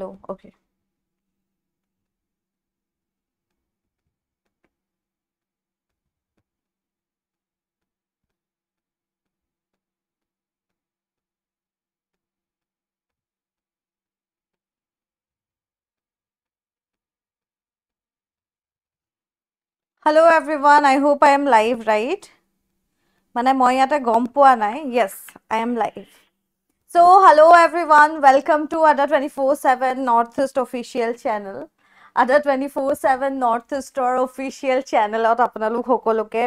Hello. Okay. Hello everyone. I hope I am live, right? মানে মই ইয়াতে গম পোৱা নাই yes I am live so, hello everyone, welcome to Ada 24-7 Northeast official channel. Ada 24-7 Northeast or official channel out apnalu hokoloke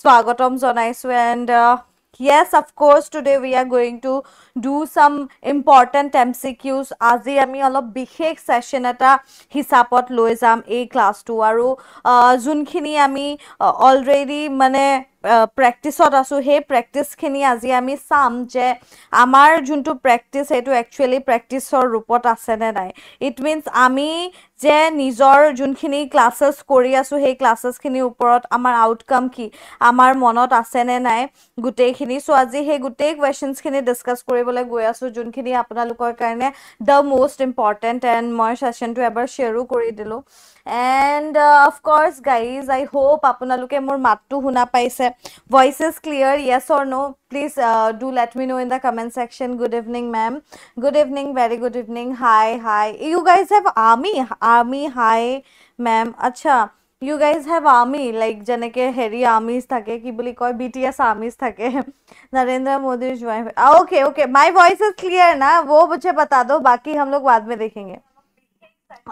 swagatam zonaisu and uh, yes, of course, today we are going to do some important MCQs. Aji ami alo bihek session ata hisapot loizam A class 2 aru uh, zunkhini ami already mane প্ৰেক্টিছত আছোঁ সেই প্ৰেক্টিছখিনি আজি আমি চাম যে আমাৰ যোনটো practice সেইটো একচুৱেলি প্ৰেক্টিছৰ ৰূপত আছেনে নাই ইট মিনছ আমি যে নিজৰ যোনখিনি ক্লাছেছ কৰি আছোঁ সেই ক্লাছেছখিনিৰ ওপৰত আমাৰ আউটকাম কি আমাৰ মনত আছেনে নাই গোটেইখিনি চ' আজি সেই গোটেই কুৱেশ্যনছখিনি ডিছকাছ কৰিবলৈ গৈ আছোঁ যোনখিনি আপোনালোকৰ কাৰণে দ্য মষ্ট ইম্পৰ্টেণ্ট এণ্ড মই ছেশ্যনটো এবাৰ শ্বেয়াৰো কৰি দিলোঁ and of course guys I hope अपने मोर मत तो शुना पासे वस इज क्लियर येस और no please do let me know in the comment section good evening ma'am good evening very good evening hi hi you guys have army army hi ma'am अच्छा you guys have army like जने के हेरी आर्मीज थके कि कह B T S armies थके Narendra Modi join okay okay my voice is clear ना वो मुझे बता दो बाकी हम लोग बाद में देखेंगे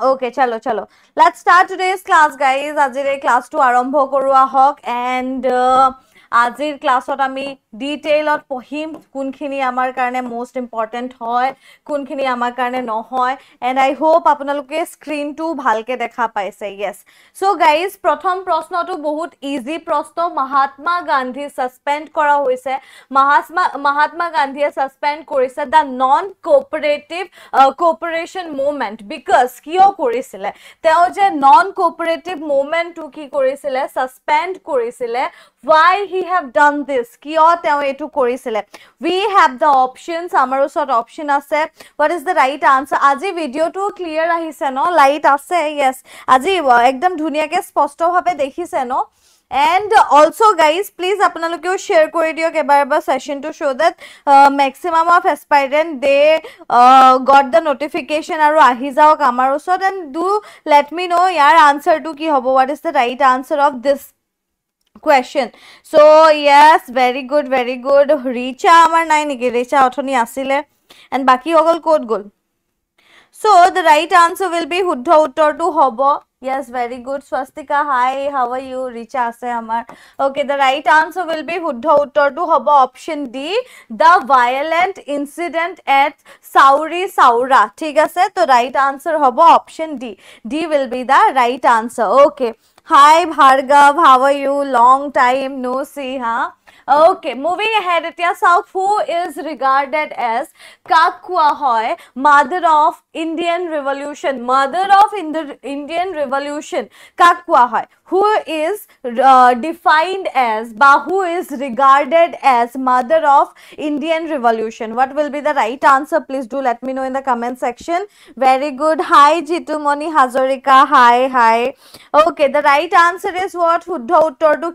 ওকে চলো চলো let's start today's class guys আজিৰে ক্লাছটো আৰম্ভ কৰোৱা হওক এণ্ড আজিৰ ক্লাছত আমি ডিটেইলত পঢ়িম কোনখিনি আমাৰ কাৰণে মষ্ট ইম্পৰ্টেণ্ট হয় কোনখিনি আমাৰ কাৰণে নহয় এণ্ড আই হোপ আপোনালোকে স্ক্ৰীণটো ভালকৈ দেখা পাইছে য়েছ চ' গাইজ প্ৰথম প্ৰশ্নটো বহুত ইজি প্ৰশ্ন মহাত্মা গান্ধী ছাছপেণ্ড কৰা হৈছে মহাত্মা মহাত্মা গান্ধীয়ে ছাছপেণ্ড কৰিছে the non cooperative cooperation movement because কিয় কৰিছিলে তেওঁ যে নন কোঅপাৰেটিভ মুভমেণ্টটো কি কৰিছিলে ছাছপেণ্ড কৰিছিলে ৱাই হি হেভ ডান দিছ কিয় তেওঁ এইটো কৰিছিলে উই হেভ দ্য অপশ্যনছ আমাৰ ওচৰত অপশ্যন আছে what is the right answer আজি ভিডিঅ'টো ক্লিয়াৰ আহিছে ন লাইট আছে য়েছ আজি একদম ধুনীয়াকৈ স্পষ্টভাৱে দেখিছে ন এণ্ড অলছ' গাইজ প্লিজ আপোনালোকেও শ্বেয়াৰ কৰি দিয়ক এবাৰ এবাৰ ছেশ্যনটো so' that maximum of aspirants they got the notification আৰু আহি যাওক আমাৰ ওচৰত and do let me know' ইয়াৰ আনচাৰটো কি হ'ব what is the right answer of this question so' yes very good very good Richa আমাৰ নাই নেকি ৰিচা অথনি আছিলে এণ্ড বাকীসকল ক'ত গ'ল so' the right answer will be শুদ্ধ উত্তৰটো হ'ব yes very good Swastika hi how you Richa আছে আমাৰ okay the right answer will be শুদ্ধ উত্তৰটো হ'ব option D the violent incident at Chauri Chaura ঠিক আছে ত' ৰাইট আনচাৰ হ'ব option D D will be the right answer okay hi Bhargav how you long time no see हाँ ओके मूविंग अहेड इतिया south who is regarded as काकुआ हॉय mother of Indian revolution mother of Indian revolution काकुआ हॉय who is uh, defined as but who is regarded as mother of Indian revolution what will be the right answer please do let me know in the comment section very good hi Jitu Moni Hazarika hi hi okay the right answer is what শুদ্ধ উত্তৰটো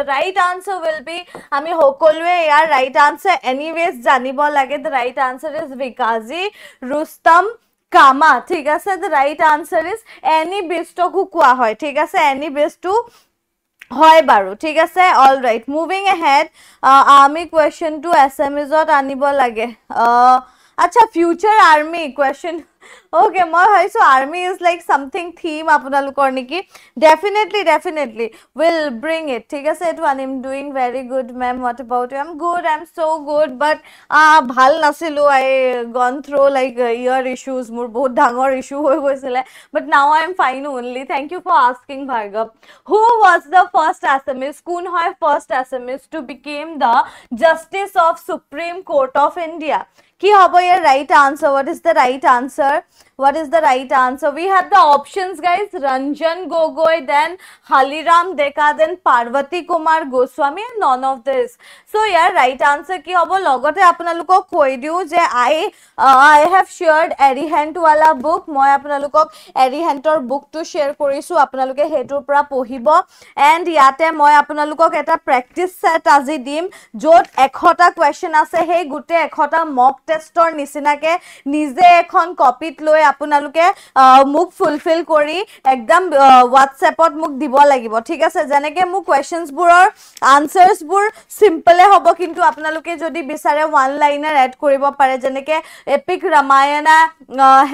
The right answer will be. Will be আমি সকলোৱে ইয়াৰ right answer anyways জানিব লাগে The right answer is Vikazi, Rustam. Cama ঠিক আছে the right answer is এনি বেস্টকো কোয়া হয় ঠিক আছে এনি বেস্টু হয় বাৰু ঠিক আছে all right moving ahead army কুৱেশ্যনটো এছ এম ইজত আনিব লাগে আচ্ছা ফিউচাৰ আৰ্মি কুৱেশ্যন ओके मैं भाई army is like something theme आपर निकी definitely definitely will bring it ठीक है I am doing very good ma'am what about you am good I am so good but भल ना I gone through like ear issues more बहुत danger issue हो गई but now I am fine only thank you for asking Bhargav who was the first Assamese कौन है first Assamese to became the justice of Supreme Court of India কি হবে এর right answer what is the right answer what is the right answer we have the options guys ranjan gogoi then haliram deka then parvati kumar goswami and none of this so yeah right answer ki hobo logote apnaluko koi diu je i uh, i have shared erihant wala book moi apnalukok erihant or book to share korisu apnaluke hetu pra pohibo and yate moi apnalukok eta practice set aji dim jot ekhota question ase he gute ekhota mock test or nisina ke nije ekhon copy loi আপোনালোকে মোক fulfil কৰি একদম হোৱাটছএপত মোক দিব লাগিব ঠিক আছে যেনেকে মোক কুৱেশ্যনছবোৰৰ আনচাৰ্ছবোৰ চিম্পলে হ'ব কিন্তু আপোনালোকে যদি বিচাৰে ওৱান লাইনাৰ এড কৰিব পাৰে যেনেকে epic Ramayana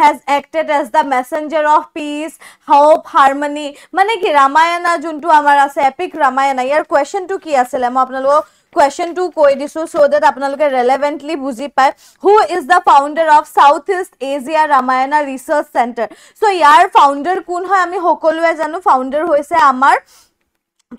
has acted as the messenger of peace hope harmony মানে কি ৰামায়ণা যোনটো আমাৰ আছে এপিক ৰামায়ণা ইয়াৰ কুৱেশ্যনটো কি আছিলে মই আপোনালোকক কুৱেশ্যনটো কৈ দিছো চ' দেট আপোনালোকে ৰেলেভেণ্টলি বুজি পায় who is the founder of South East Asia Ramayana research centre so' ইয়াৰ ফাউণ্ডাৰ কোন হয় আমি সকলোৱে জানো ফাউণ্ডাৰ হৈছে আমাৰ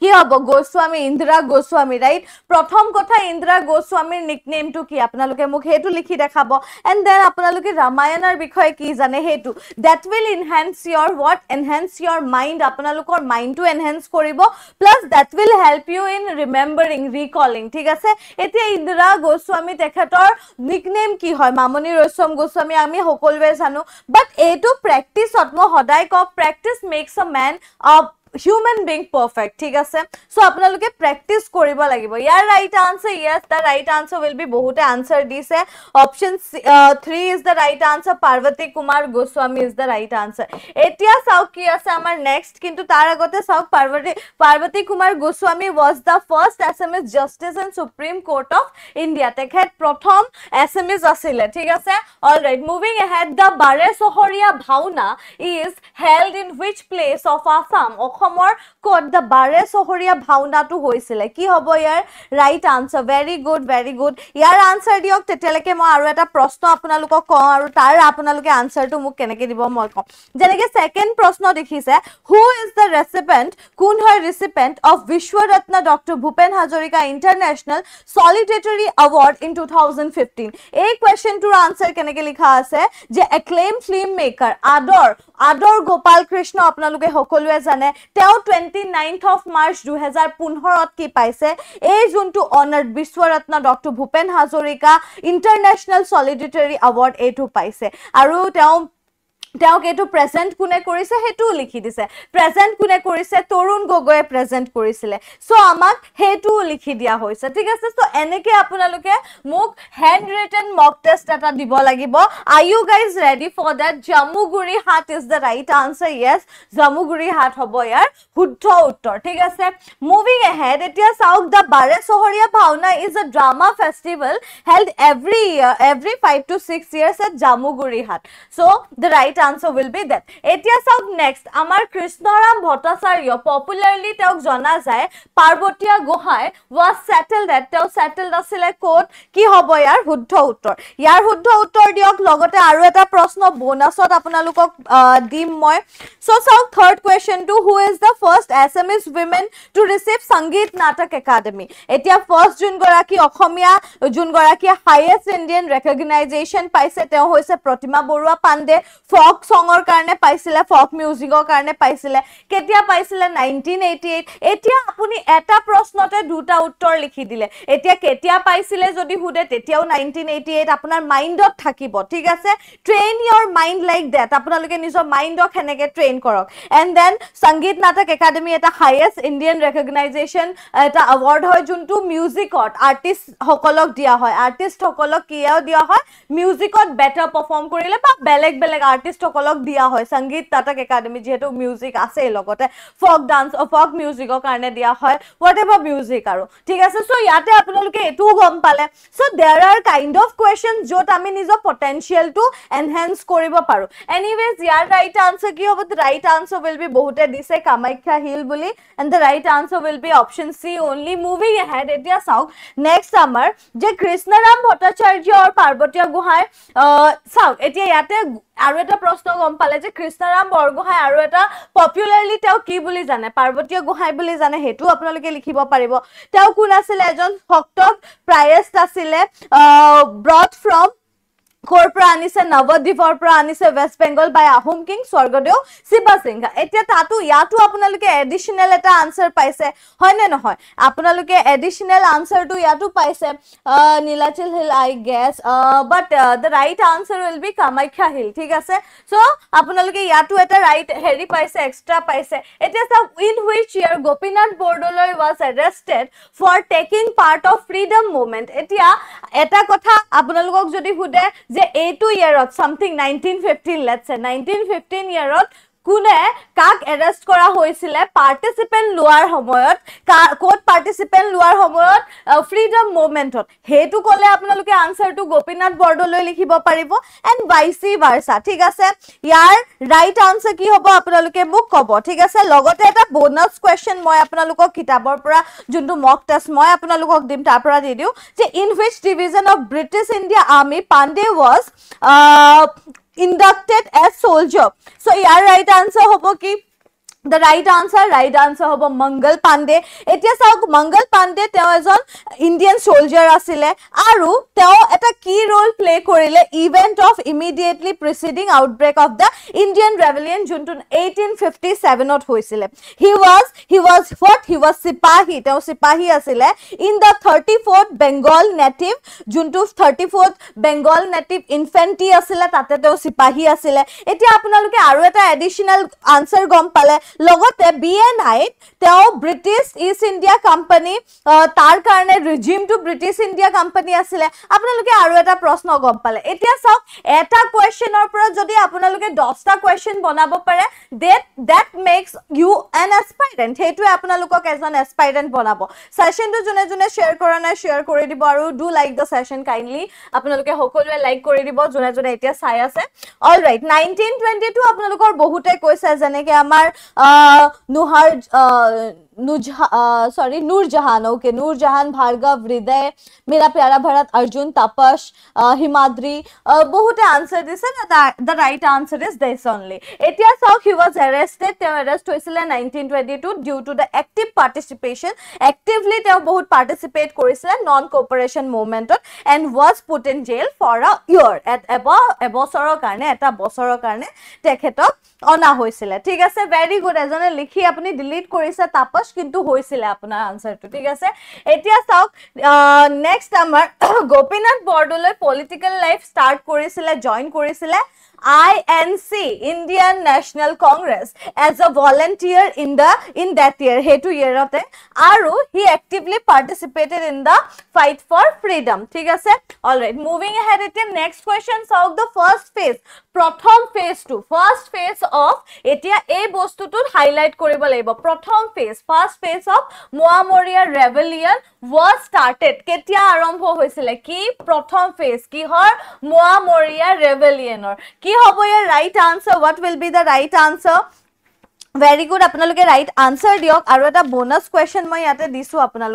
কি হব গোস্বামী ইন্দিৰা গোস্বামী ৰাইট প্ৰথম কথা ইন্দিৰা গোস্বামীৰ নিক নেমটো কি আপোনালোকে মোক সেইটো লিখি দেখাব এণ্ড দেন আপোনালোকে ৰামায়ণৰ বিষয়ে কি জানে সেইটো that will enhance your what enhance your mind আপোনালোকৰ মাইণ্ডটো এনহেঞ্চ কৰিব plus that will help you in remembering recalling ঠিক আছে এতিয়া ইন্দিৰা গোস্বামী তেখেতৰ নিক নেম কি হয় মামনি ৰৈশম গোস্বামী আমি সকলোৱে জানো বাট এইটো প্ৰেক্টিছত মই সদায় কওঁ practice makes a man of human being perfect ঠিক আছে সো আপনাদের প্রেকটিস করব লাগবে ইয়ার right answer yes the right answer will be বহুতে আনসার দিছে option three is the right answer Parvati Kumar Goswami is the right answer এতিয়া চাও কি আছে আমার নেক্সট কিন্তু তার আগতে চাও Parvati Parvati Kumar Goswami was the first Assamese justice in Supreme Court of India তখন প্রথম এস এম এস আসলে ঠিক আছে alright moving ahead the Bare Sahariya Bhaona is held in which place of Assam Assam অসমৰ কত দ্য বাৰে চহৰীয়া ভাওনাটো হৈছিলে কি হব ইয়াৰ right answer very good very good ইয়াৰ আনচাৰ দিয়ক তেতিয়ালৈকে মই আৰু এটা প্ৰশ্ন আপোনালোকক কওঁ আৰু তাৰ আপোনালোকে আনচাৰটো মোক কেনেকে দিব মই কওঁ যেনেকে ছেকেণ্ড প্ৰশ্ন দেখিছে হু ইজ দ্য ৰেচিপেণ্ট কোন হয় recipient of Bishwaratna doctor Bhupen Hazarika international solidarity award in two thousand fifteen এই কুৱেশ্যনটোৰ আনচাৰ কেনেকে লিখা আছে যে এক্লেইম ফিল্ম মেকাৰ আদৰ আদৰ গোপাল কৃষ্ণ আপোনালোকে সকলোৱে জানে তেওঁ টুৱেণ্টি নাইনথ অফ মাৰ্চ দুহেজাৰ পোন্ধৰত কি পাইছে এই যোনটো honoured Bishwaratna doctor Bhupen Hazarika international solidarity award এইটো পাইছে আৰু তেওঁ তেওঁক এইটো প্ৰেজেণ্ট কোনে কৰিছে সেইটোও লিখি দিছে প্ৰেজেণ্ট কোনে কৰিছে তৰুণ গগৈয়ে প্ৰেজেণ্ট কৰিছিলে চ' আমাক সেইটোও লিখি দিয়া হৈছে ঠিক আছে চ' এনেকৈ আপোনালোকে মোক হেণ্ড ৰিটেন মক টেষ্ট এটা দিব লাগিব I you guys ready for that Jamuguri Haat is the right answer yes Jamuguri Haat হ'ব ইয়াৰ শুদ্ধ উত্তৰ ঠিক আছে মুভিং এহেড এতিয়া চাওক the Bare Sahariya Bhaona is a drama festival held every year every five to six years at Jamuguri Haat so' the right answer will be that. Etia sub next, Amar Krishnaram Bhattacharya popularly teok jana jay, Parvotiya Gohai was settled at teok settled a sile court, ki hobo yaar huddha uttor. Yaar huddha uttor diok logote arweta prasno bonus wat apna luko dim moy. So sub third question to who is the first SMS women to receive Sangeet Natak Academy? Etia first jun gora ki okhomiya jun gora ki highest Indian recognition paise teo hoise protima borua pande fog folk সঙৰ কাৰণে পাইছিলে ফক মিউজিকৰ কাৰণে পাইছিলে কেতিয়া পাইছিলে nineteen এতিয়া আপুনি এটা প্ৰশ্নতে দুটা উত্তৰ লিখি দিলে এতিয়া কেতিয়া পাইছিলে যদি সোধে তেতিয়াও নাইনটিন আপোনাৰ মাইণ্ডত থাকিব ঠিক আছে train your mind like that আপোনালোকে নিজৰ মাইণ্ডক সেনেকে ট্ৰেইন কৰক এণ্ড দেন সংগীত নাটক একাডেমি এটা হায়েষ্ট ইণ্ডিয়ান ৰেকগনাইজেচন এটা এৱাৰ্ড হয় যোনটো মিউজিকত আৰ্টিষ্টসকলক দিয়া হয় আৰ্টিষ্টসকলক কিয় দিয়া হয় মিউজিকত বেটাৰ পাৰফৰ্ম কৰিলে বা বেলেগ বেলেগ আৰ্টিষ্ট আৰ্টিষ্টসকলক দিয়া হয় সংগীত নাটক একাডেমী যিহেতু মিউজিক আছেই লগতে ফক ডান্স ফক মিউজিকৰ কাৰণে দিয়া হয় হোৱাট এভাৰ মিউজিক আৰু ঠিক আছে চ' ইয়াতে আপোনালোকে এইটোও গম পালে চ' দেৰ আৰ কাইণ্ড অফ কুৱেশ্যন য'ত আমি নিজৰ পটেঞ্চিয়েলটো এনহেঞ্চ কৰিব পাৰোঁ এনিৱেজ ইয়াৰ ৰাইট আনচাৰ কি হ'ব ৰাইট আনচাৰ উইল বি বহুতে দিছে কামাখ্যা হিল বুলি and the right answer will be option C only moving head এতিয়া চাওক নেক্সট আমাৰ যে কৃষ্ণৰাম ভট্টাচাৰ্য আৰু পাৰ্বতীয় গোহাঁই চাওক এতিয়া ইয়াতে আৰু এটা প্ৰশ্ন গম পালে যে কৃষ্ণৰাম বৰগোহাঁই আৰু এটা পপুলাৰলি তেওঁ কি বুলি জানে পাৰ্বতীয় গোহাঁই বুলি জানে সেইটো আপোনালোকে লিখিব পাৰিব তেওঁ কোন আছিলে এজন ভক্ত প্ৰায়েষ্ট আছিলে ব্ৰড ফ্ৰম ক'ৰ পৰা আনিছে নৱদ্বীপৰ পৰা আনিছে West Bengal by Ahom king Swargadeo Shiva Singh এতিয়া তাতো ইয়াতো আপোনালোকে এডিশ্যনেল এটা আনচাৰ পাইছে হয়নে নহয় আপোনালোকে এডিশ্যনেল আনচাৰটো ইয়াতো পাইছে Nilachal hill I guess but the right answer will be Kamakhya hill ঠিক আছে চ' আপোনালোকে ইয়াতো এটা ৰাইট হেৰি পাইছে এক্সট্ৰা পাইছে এতিয়া চাওক in which year Gopinath Bordoloi was arrested for taking part of freedom movement এতিয়া এটা কথা আপোনালোকক যদি সোধে যে এইটো ইয়াৰত চামথিং নাইনটিন ফিফটিন লেটছে নাইনটিন ফিফটিন ইয়াৰত কোনে কাক এৰেষ্ট কৰা হৈছিলে পাৰ্টিচিপেণ্ট লোৱাৰ সময়ত ক'ত পাৰ্টিচিপেণ্ট লোৱাৰ সময়ত ফ্ৰীডম মুভমেণ্টত সেইটো ক'লে আপোনালোকে আনচাৰটো গোপীনাথ বৰদলৈ লিখিব পাৰিব এণ্ড বাইচি বাৰ্চা ঠিক আছে ইয়াৰ ৰাইট আনচাৰ কি হ'ব আপোনালোকে মোক ক'ব ঠিক আছে লগতে এটা বনাছ কুৱেশ্যন মই আপোনালোকক কিতাপৰ পৰা যোনটো মক টেষ্ট মই আপোনালোকক দিম তাৰ পৰা দি দিওঁ যে in which division of British India army Pandey was inducted as soldier so' ইয়াৰ ৰাইট আনচাৰ হ'ব কি The right answer, right answer হ'ব মংগল পাণ্ডে এতিয়া চাওক মংগল পাণ্ডে তেওঁ এজন ইণ্ডিয়ান চলজাৰ আছিলে আৰু তেওঁ এটা কি ৰোল প্লে কৰিলে event of immediately preceding outbreak of the Indian rebellion যোনটো এইটিন ফিফটি ছেভেনত হৈছিলে he was he was fought he was sepoy তেওঁ চিপাহী আছিলে in the thirty fourth Bengal native যোনটো thirty fourth Bengal native infantry আছিলে তাতে তেওঁ চিপাহী আছিলে এতিয়া আপোনালোকে আৰু এটা এডিশ্যনেল আনচাৰ গম পালে লগতে বি এ আইত তেওঁ ব্ৰিটিছ ইষ্ট ইণ্ডিয়া কোম্পানী তাৰ কাৰণে ৰিজিমটো ব্ৰিটিছ ইণ্ডিয়া কোম্পানী আছিলে আপোনালোকে আৰু এটা প্ৰশ্ন গম পালে এতিয়া চাওক এটা কুৱেশ্যনৰ পৰা যদি আপোনালোকে দহটা কুৱেশ্যন বনাব পাৰে that that makes you an aspirant সেইটোৱে আপোনালোকক এজন এছপাইৰেণ্ট বনাব ছেশ্যনটো যোনে যোনে শ্বেয়াৰ কৰা নাই শ্বেয়াৰ কৰি দিব আৰু do like the session kindly আপোনালোকে সকলোৱে লাইক কৰি দিব যোনে যোনে এতিয়া চাই আছে all right nineteen twenty two আপোনালোকৰ বহুতে কৈছে যেনেকে আমাৰ uh, ah, no hard uh, ah, sorry Noor Jahan okay नूर जहान भार्गव हृदय मेरा प्यारा भरत अर्जुन तपस हिमाद्री बहुते आंसर दिसे ना the right answer is this only एतिया सो ही वाज अरेस्टेड ते अरेस्ट होइसले 1922 due to the active participation actively ते बहुत पार्टिसिपेट करिसले नॉन कोऑपरेशन मूवमेंटत and was put in jail for a year at अब अब सरो कारणे एटा बसरो कारणे टेखेट अना होइसले ठीक असे वेरी गुड एजने लिखी अपनी डिलीट करिसे तापस ৰাজ কিন্তু হৈছিলে আপোনাৰ আনচাৰটো ঠিক আছে এতিয়া চাওক নেক্সট আমাৰ Gopinath Bordoloi political life start কৰিছিলে জইন কৰিছিলে INC Indian National Congress as a volunteer in the in that year he to year of aru he actively participated in the fight for freedom thik ase all right moving ahead it next question so the first phase pratham phase to first phase of etia a bostu to highlight koribo laibo pratham phase first phase of moamoria rebellion was started ketia arambho hoisile ki pratham phase ki hor moamoria rebellion or ki you have a right answer. What will be the right answer? Very good আপোনালোকে right answer দিয়ক আর একটা bonus question মানে ইয়াতে দিছো আপনার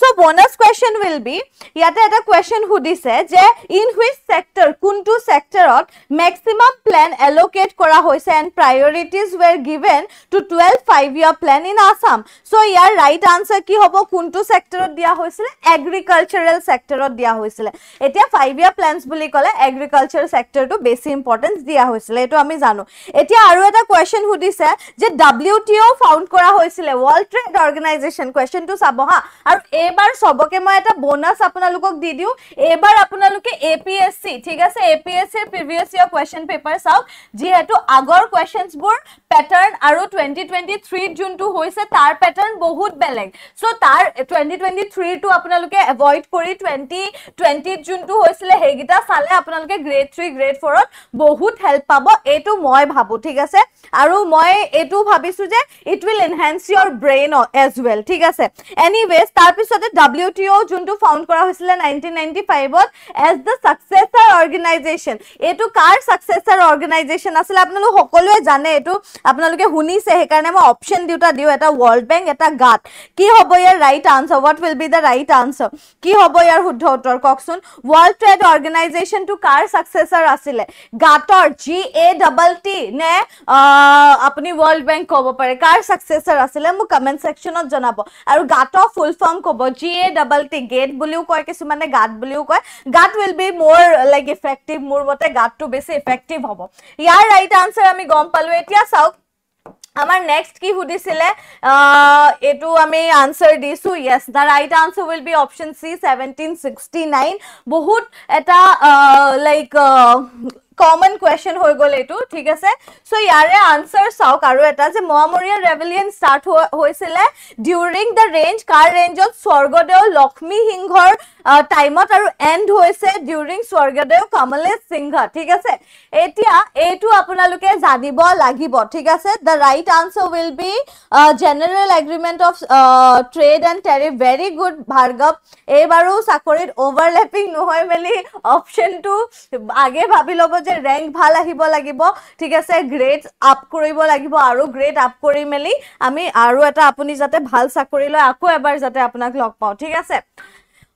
so bonus question will be ইয়াতে একটা কোয়েশন সুদিছে যে ইন হুইচ সেক্টর কোনটো সেক্টরত ম্যাক্সিমাম প্ল্যান এলোকেট করা হয়েছে and priorities were given to twelve five year plan in Assam so ইয়ার রাইট আনসার কি হব কোনটো সেক্টরত দিয়া হয়েছিল এগ্রিকালচারেল সেক্টরত দিয়া হয়েছিল এটা ফাইভ ইয়ার প্ল্যানস বলে কলে এগ্রিকালচার সেক্টরটা বেশি ইম্পর্টেন্স দিয়া হয়েছিল এটা আমি জানো এটা আর একটা কোয়েশন সুদিছে যে ডাব্লিউ টি অ' ফাউণ্ড কৰা হৈছিলে ৱৰ্ল্ড ট্ৰেড অৰ্গেনাইজেশ্যন কুৱেশ্যনটো চাব হা আৰু এইবাৰ চবকে মই এটা বনাছ আপোনালোকক দি দিওঁ এইবাৰ আপোনালোকে এ পি এছ চি ঠিক আছে এ পি এছ চিৰ প্ৰিভিয়াছ ইয়াৰ কুৱেশ্যন পেপাৰ চাওক যিহেতু আগৰ কুৱেশ্যনছবোৰ পেটাৰ্ণ আৰু টুৱেণ্টি টুৱেণ্টি থ্ৰীত যোনটো হৈছে তাৰ পেটাৰ্ণ বহুত বেলেগ চ' তাৰ টুৱেণ্টি টুৱেণ্টি থ্ৰীটো আপোনালোকে এভইড কৰি টুৱেণ্টি টুৱেণ্টিত যোনটো হৈছিলে সেইকেইটা চালে আপোনালোকে গ্ৰেড থ্ৰী গ্ৰেড ফ'ৰত বহুত হেল্প পাব এইটো মই ভাবোঁ ঠিক আছে আৰু মই এইটো এইটো ভাবিছো যে it will enhance your brain as well ঠিক আছে এনিৱেজ তাৰপিছতে ডাব্লিউ টি যোনটো ফাউণ্ড কৰা হৈছিলে নাইনটিন দিওঁ এটা ৱৰ্ল্ড বেংক এটা গাট কি হ'ব ইয়াৰ right answer what will be the right answer কি হ'ব ইয়াৰ শুদ্ধ উত্তৰ কওকচোন ৱৰ্ল্ড ট্ৰেড অৰ্গেনাইজেশ্যনটো কাৰ ছাকচেছাৰ আছিলে গাটৰ জি এ ডাবল টি নে আপুনি ৱৰ্ল্ড বেংক ক'ব পাৰে কাৰ ছাকচেছৰ আছিলে মোক কমেণ্ট ছেকশ্যনত জনাব আৰু গাট ফুল ফৰ্ম ক'ব G A double T gate বুলিও কয় কিছুমানে গাট বুলিও কয় গাট উইল বি মোৰ লাইক ইফেক্টিভ মোৰ মতে গাটটো বেছি ইফেক্টিভ হ'ব ইয়াৰ ৰাইট আনচাৰ আমি গম পালোঁ এতিয়া চাওক আমাৰ নেক্সট কি সুধিছিলে এইটো আমি আনচাৰ দিছোঁ yes the right answer will be option C seventeen sixty nine বহুত এটা লাইক কমন কুৱেশ্যন হৈ গ'ল এইটো ঠিক আছে চ' ইয়াৰে আনচাৰ চাওক আৰু এটা যে মহামৰীয়া ৰেভেলিয়ন ষ্টাৰ্ট হৈছিলে ডিউৰিং দ্য ৰেঞ্জ কাৰ ৰেঞ্জত স্বৰ্গদেউ লক্ষ্মী সিংহৰ টাইমত আৰু এণ্ড হৈছে ডিউৰিং স্বৰ্গদেউ কমলেশ সিংহ ঠিক আছে এতিয়া এইটো আপোনালোকে জানিব লাগিব ঠিক আছে the right answer will be general agreement of trade and tariff very good Bhargav এইবাৰো চাকৰিত অভাৰলেপিং নহয় মেলি অপশ্যনটো আগে ভাবি ল'ব যে ৰেংক ভাল আহিব লাগিব ঠিক আছে গ্ৰেড আপ কৰিব লাগিব আৰু গ্ৰেড আপ কৰি মেলি আমি আৰু এটা আপুনি যাতে ভাল চাকৰি লয় আকৌ এবাৰ যাতে আপোনাক লগ পাওঁ ঠিক আছে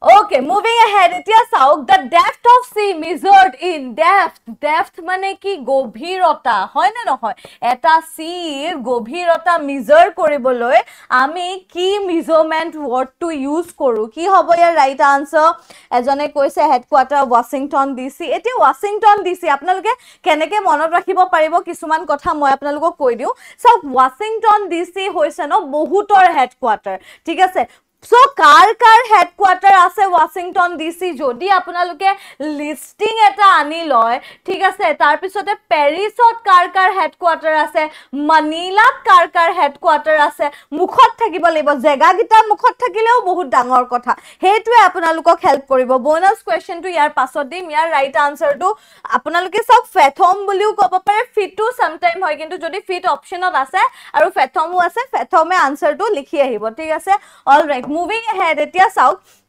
Okay, moving ahead, itia saok, the depth of sea measured in depth, depth mane ki gobhirota, hoi na no hoi, eta sea gobhirota measure kori boloi, ami ki measurement word to use koru, ki hobo ya right answer, ajane koi se headquarter Washington DC, eti Washington DC, apna luke, keneke monotrahi bo paribo kisuman kotha moya apna luke koi diyo, saok Washington DC hoi se no bohutor headquarter, tika se, so কার কার headquarter আছে Washington DC যদি আপনাদের listing এটা আনি লয় ঠিক আছে তার পিছতে প্যারিসত কার কার হেডকোয়ার্টার আছে মানিলাত কার কার হেডকোয়ার্টার আছে মুখত থাকিব লাগিব জায়গাকিটা মুখত থাকিলেও বহুত ডাঙর কথা সেইটোয় আপনার হেল্প করব বোনাস কোয়েশনটা ইয়ার পাছত দিম ইয়ার রাইট আনসারটা আপনাদের সব ফেথম বলেও কব পারে ফিটও সামটাইম হয় কিন্তু যদি ফিট অপশনত আছে আর ফেথমও আছে ফেথমে আনসারটা লিখি আহিব ঠিক আছে all right moving ahead at your south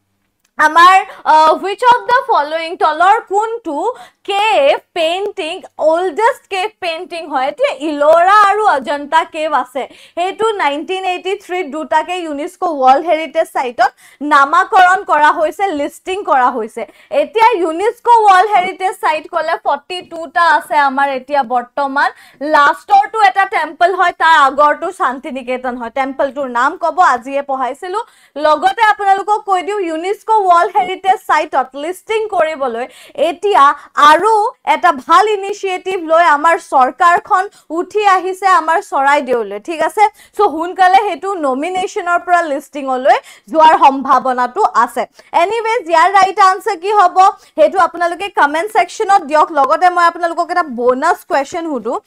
আমাৰ হুইচ অফ দ্য ফলোয়িং তলৰ কোনটো cave painting oldest cave painting হয় এতিয়া ইলোৰা আৰু অজন্তা কেভ আছে সেইটো নাইনটিন এইটি থ্ৰীত দুটাকে ইউনেস্কো ৱৰ্ল্ড হেৰিটেজ চাইটত নামাকৰণ কৰা হৈছে লিষ্টিং কৰা হৈছে এতিয়া ইউনেস্কো ৱৰ্ল্ড হেৰিটেজ চাইট ক'লে ফৰ্টি টুটা আছে আমাৰ এতিয়া বৰ্তমান লাষ্টৰটো এটা টেম্পল হয় তাৰ আগৰটো শান্তি নিকেতন হয় টেম্পলটোৰ নাম ক'ব আজিয়ে পঢ়াইছিলোঁ লগতে আপোনালোকক কৈ দিওঁ ইউনেস্কো ৱৰ্ল্ড হেৰিটেজ ছাইটত লিষ্টিং কৰিবলৈ এতিয়া আৰু এটা ভাল ইনিচিয়েটিভ লৈ আমাৰ চৰকাৰখন উঠি আহিছে আমাৰ চৰাইদেউলৈ ঠিক আছে চ' সোনকালে সেইটো নমিনেশ্যনৰ পৰা লিষ্টিঙলৈ যোৱাৰ সম্ভাৱনাটো আছে এনিৱেজ ইয়াৰ ৰাইট আনচাৰ কি হ'ব সেইটো আপোনালোকে কমেণ্ট ছেকশ্যনত দিয়ক লগতে মই আপোনালোকক এটা বনাছ কুৱেশ্যন সোধোঁ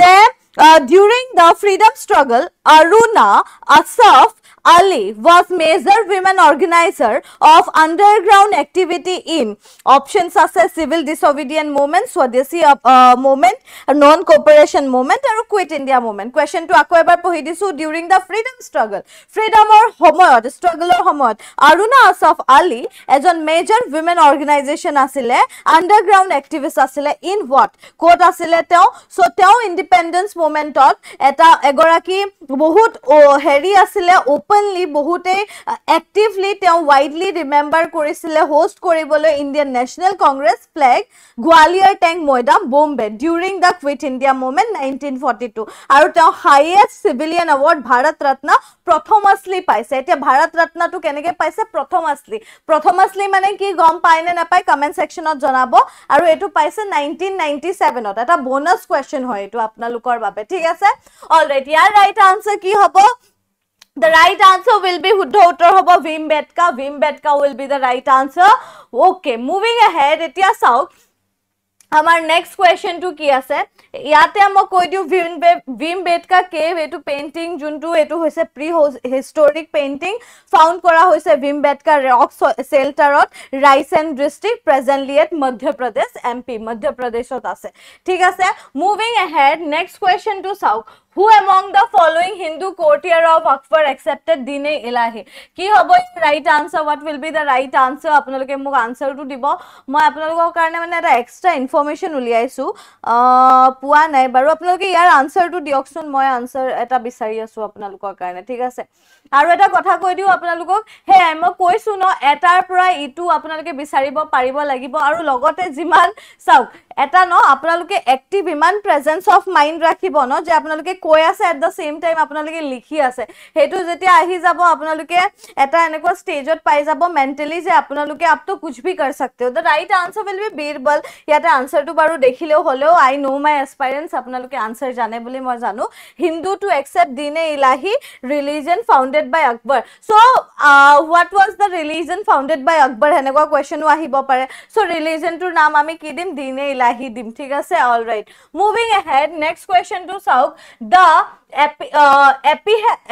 যে during the freedom struggle, Aruna Asaf Ali was major women organizer of underground activity in options such as civil disobedience movement, Swadeshi uh, movement, non-cooperation movement, and quit India movement. Question to Akwebar Pohidisu during the freedom struggle. Freedom or homoyot, struggle or homoyot. Aruna Asaf Ali as a major women organization asile, underground activist asile in what? Quote asile teo, so teo independence movement. মোমেণ্টত এটা এগৰাকী বহুত হেৰি আছিলে openly বহুতেই actively তেওঁ widely remember কৰিছিলে host কৰিবলৈ Indian National Congress flag Gowalia tank maidan Bombay during the quit India movement nineteen forty two আৰু তেওঁ highest civilian award Bharat Ratna প্ৰথম আছলি পাইছে এতিয়া ভাৰত ৰত্নটো কেনেকৈ পাইছে প্ৰথম আছলি প্ৰথম আছলি মানে কি গম পায় নে নাপায় কমেণ্ট ছেকশ্যনত জনাব আৰু এইটো পাইছে নাইনটিন নাইনটি ছেভেনত এটা বনাছ কুৱেশ্যন হয় এইটো আপোনালোকৰ বাবে হিচাপে ঠিক আছে অলরেডি আর রাইট আনসার কি হব the right answer will be শুদ্ধ উত্তর হব Bhimbetka Bhimbetka will be the right answer okay moving ahead এতিয়া চাওক আমাৰ নেক্সট কুৱেশ্যনটো কি আছে ইয়াতে মই কৈ দিওঁ ভীম বেটকা কেভ এইটো পেইণ্টিং যোনটো এইটো হৈছে প্ৰি হিষ্টৰিক পেইণ্টিং ফাউণ্ড কৰা হৈছে ভীম বেটকা ৰক চেল্টাৰত Raisen district presently at Madhya Pradesh M P মধ্যপ্ৰদেশত আছে ঠিক আছে মুভিং এহেড নেক্সট কুৱেশ্যনটো চাওক who among the following hindu courtier of akbar accepted din e ilahi ki hobo right answer what will be the right answer apnaloke mok answer to dibo moi apnalokor karone mane eta extra information uliaisu puwa nai baro apnaloke iar answer to dioksun moi answer eta bisari asu apnalokor karone thik ase aru eta kotha koi diu apnalokok he mo koisu no etar pura itu apnaloke bisaribo paribo lagibo aru logote jiman sau eta no apnaloke active iman presence of mind rakhibo no je apnaloke কৈ আছে at the same time আপোনালোকে লিখি আছে সেইটো যেতিয়া আহি যাব আপোনালোকে এটা এনেকুৱা ষ্টেজত পাই যাব মেণ্টেলি যে আপোনালোকে আপ টু কুচ ভি কৰ চকে the right answer will be Birbal ইয়াতে আনচাৰটো বাৰু দেখিলেও হ'লেও আই ন' মাই এক্সপাৰিয়েঞ্চ আপোনালোকে আনচাৰ জানে বুলি মই জানো Hindu to accept Din i Ilahi religion founded by Akbar so' what was the religion founded by Akbar সেনেকুৱা কুৱেশ্যনো আহিব পাৰে চ' ৰিলিজনটোৰ নাম আমি কি দিম দিন এ দিম ঠিক আছে all moving ahead next কুৱেশ্যনটো চাওক the the epi, uh,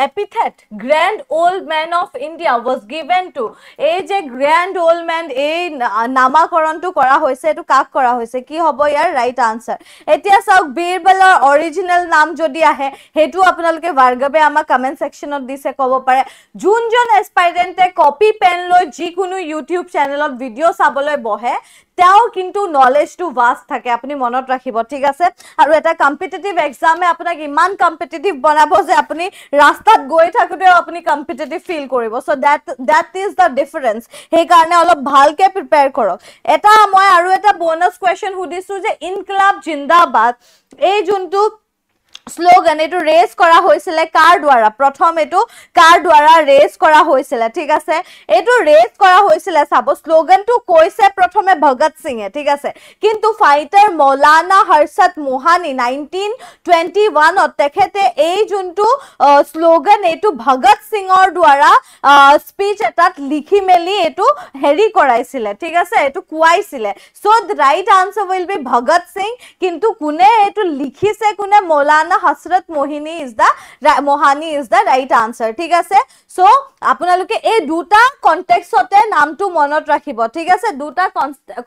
epithet grand old man of india was given to a je grand old man a namakaran tu kara hoise etu kak kara hoise ki hobo yar right answer etia sok birbal or original nam jodi ahe hetu apnaloke vargabe ama comment section of dise kobo pare jun jun aspirant e copy pen loi jikunu youtube channel of video sabole bohe তেওঁ কিন্তু নলেজটো vast থাকে আপুনি মনত ৰাখিব ঠিক আছে আৰু এটা কম্পিটেটিভ এক্সামে আপোনাক ইমান কম্পিটেটিভ বনাব যে আপুনি ৰাস্তাত গৈ থাকোঁতেও আপুনি কম্পিটেটিভ ফিল কৰিব so' that that is the difference সেইকাৰণে অলপ ভালকৈ প্ৰিপেয়াৰ কৰক এটা মই আৰু এটা বনাছ কুৱেশ্যন সুধিছোঁ যে ইনকলাব জিন্দাবাদ এই যোনটো শ্লোগান এইটো ৰেজ কৰা হৈছিলে কাৰ দ্বাৰা প্ৰথম এইটো কাৰ দ্বাৰা ৰেজ কৰা হৈছিলে ঠিক আছে এইটো ৰেজ কৰা হৈছিলে চাব শ্লোগানটো কৈছে প্ৰথমে ভগত সিঙে ঠিক আছে কিন্তু fighter Maulana Harshad Mohani nineteen twenty তেখেতে এই যোনটো শ্লোগান এইটো ভগত সিঙৰ দ্বাৰা স্পীচ এটাত লিখি মেলি এইটো হেৰি কৰাইছিলে ঠিক আছে এইটো কোৱাইছিলে so' the right answer will be Bhagat Singh কিন্তু কোনে এইটো লিখিছে কোনে Maulana the Hasrat Mohini is the Mohani is the right answer ঠিক আছে চ' আপোনালোকে এই দুটা কনটেক্সতে নামটো মনত ৰাখিব ঠিক আছে দুটা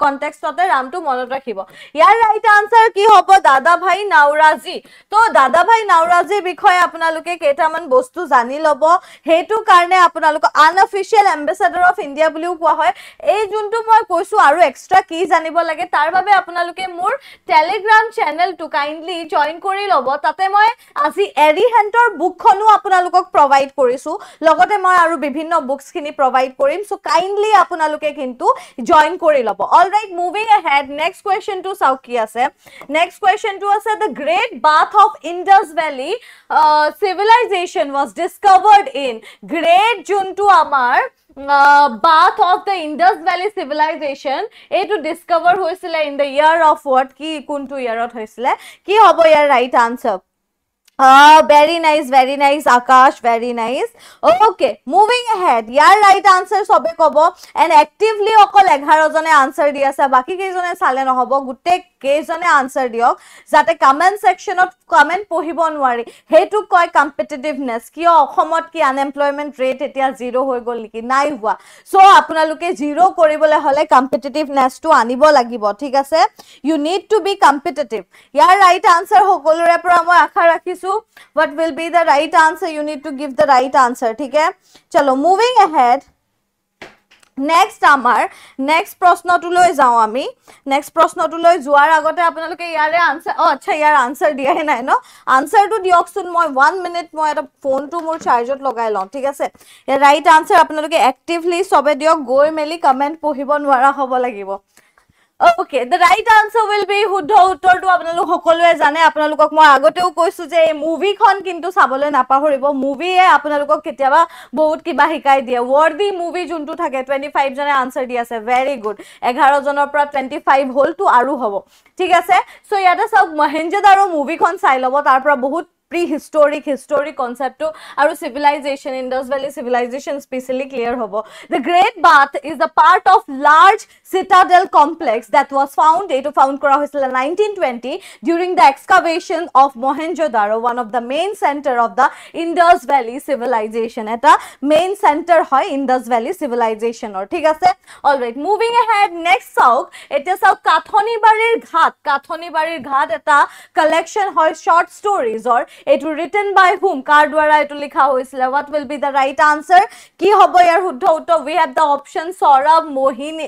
কনটেক্সতে নামটো মনত ৰাখিব ইয়াৰ ৰাইট আনচাৰ কি হ'ব দাদা ভাই নাওৰাজী ত' দাদা ভাই নাওৰাজীৰ বিষয়ে আপোনালোকে কেইটামান বস্তু জানি ল'ব সেইটো কাৰণে আপোনালোকক আনঅফিচিয়েল এম্বেচাডৰ অফ ইণ্ডিয়া বুলিও কোৱা হয় এই যোনটো মই কৈছো আৰু এক্সট্ৰা কি জানিব লাগে তাৰ বাবে আপোনালোকে মোৰ টেলিগ্ৰাম চেনেলটো কাইণ্ডলি জইন কৰি ল'ব তাত লগতে মই আজি এৰিহেণ্টৰ বুকখনো আপোনালোকক প্ৰভাইড কৰিছোঁ লগতে মই আৰু বিভিন্ন বুকছখিনি প্ৰভাইড কৰিম চ' কাইণ্ডলি আপোনালোকে কিন্তু জইন কৰি ল'ব all right moving ahead next কুৱেশ্যনটো চাওক কি আছে নেক্সট কুৱেশ্যনটো আছে the great bath of Indus valley civilization was discovered in great যোনটো আমাৰ bath of the Indus valley civilization এইটো ডিছকভাৰ হৈছিলে in the year of word কি কোনটো ইয়াৰত হৈছিলে কি হ'ব ইয়াৰ right answer Ah, very nice, very nice, Akash, very nice. Okay, moving ahead. Your right answer is Obekobo. And actively, Okol Egharozone answer diya sa. Baki kezone salen hobo. Gute kezone answer diok. Zate comment section of comment pohibon wari. He to koi competitiveness. Kyo homot ki unemployment rate etia zero hoi goliki. Nai hua. So, apunaluke zero koribole hole competitiveness to anibo lagibo. Tigase. You need to be competitive. Your right answer hokolurepra mo akharakisu. to what will be the right answer you need to give the right answer theek hai chalo moving ahead next amar next prashna tu loi jao ami next prashna tu loi joar agote apnaloke iare answer oh acha iar answer dia hai nai no answer tu diok sun moi 1 minute moi eta phone tu mor charge ot lagai lo thik ase right answer apnaloke actively sobe diok goi meli comment pohibon wara hobo lagibo okay the right answer will be শুদ্ধ উত্তৰটো আপোনালোক সকলোৱে জানে আপোনালোকক মই আগতেও কৈছো যে এই মুভিখন কিন্তু চাবলৈ নাপাহৰিব মুভিয়ে আপোনালোকক কেতিয়াবা বহুত কিবা শিকাই দিয়ে ৱৰ্ডি মুভি যোনটো থাকে টুৱেণ্টি ফাইভজনে আনচাৰ দি আছে ভেৰি গুড এঘাৰজনৰ পৰা টুৱেণ্টি ফাইভ হ'লতো আৰু হ'ব ঠিক আছে চ' ইয়াতে চাওক মহেন্দ্ৰ দাৰো মুভিখন চাই ল'ব তাৰ পৰা বহুত প্ৰি হিষ্টৰিক হিষ্টৰিক কনচেপ্টটো আৰু civilization Indus valley civilization specially clear হ'ব the great bath is the part of large citadel complex that was found এইটো ফাউণ্ড কৰা হৈছিলে nineteen twenty during the excavation of Mohenjodaro one of the main center of the Indus valley civilization এটা main center হয় Indus valley চিভিলাইজেশ্যনৰ ঠিক আছে all right moving head next চাওক এতিয়া চাওক কাঠনিবাৰীৰ ঘাট কাঠনিবাৰীৰ ঘাট এটা কালেকশ্যন হয় শ্বৰ্ট ষ্ট'ৰিজৰ এইটো রিটেন বাই হুম কার দ্বারা এটো লিখা হয়েছিল what will be the right answer কি হব ইয়ার শুদ্ধ উত্তর we have the option Saurav Mohini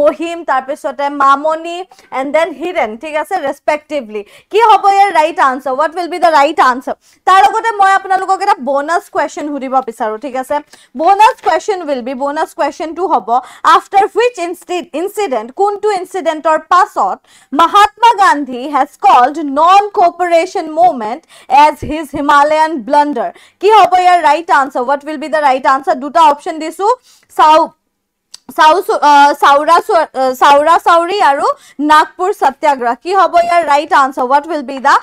Mahim তারপিছতে মামনি এন্ড দেন হিরেন ঠিক আছে রেসপেক্টিভলি কি হব ইয়ার right answer what will be the right answer তার লগতে মই আপোনালোকক এটা বোনাস কোয়েশ্চন সুধিব বিচাৰো ঠিক আছে bonus question will be bonus কোয়েশ্চনটো হব আফটাৰ হুইচ ইনস্টিট ইনসিডেন্ট কোনটো ইনসিডেন্টৰ পাছত Mahatma Gandhi has called non cooperation movement as his Himalayan blunder. Ki hobo your right answer? What will be the right answer? Duta option this south Chaura Chauri আর নাগপুর সত্যাগ্রহ কি হব ইয়ার right answer what will be the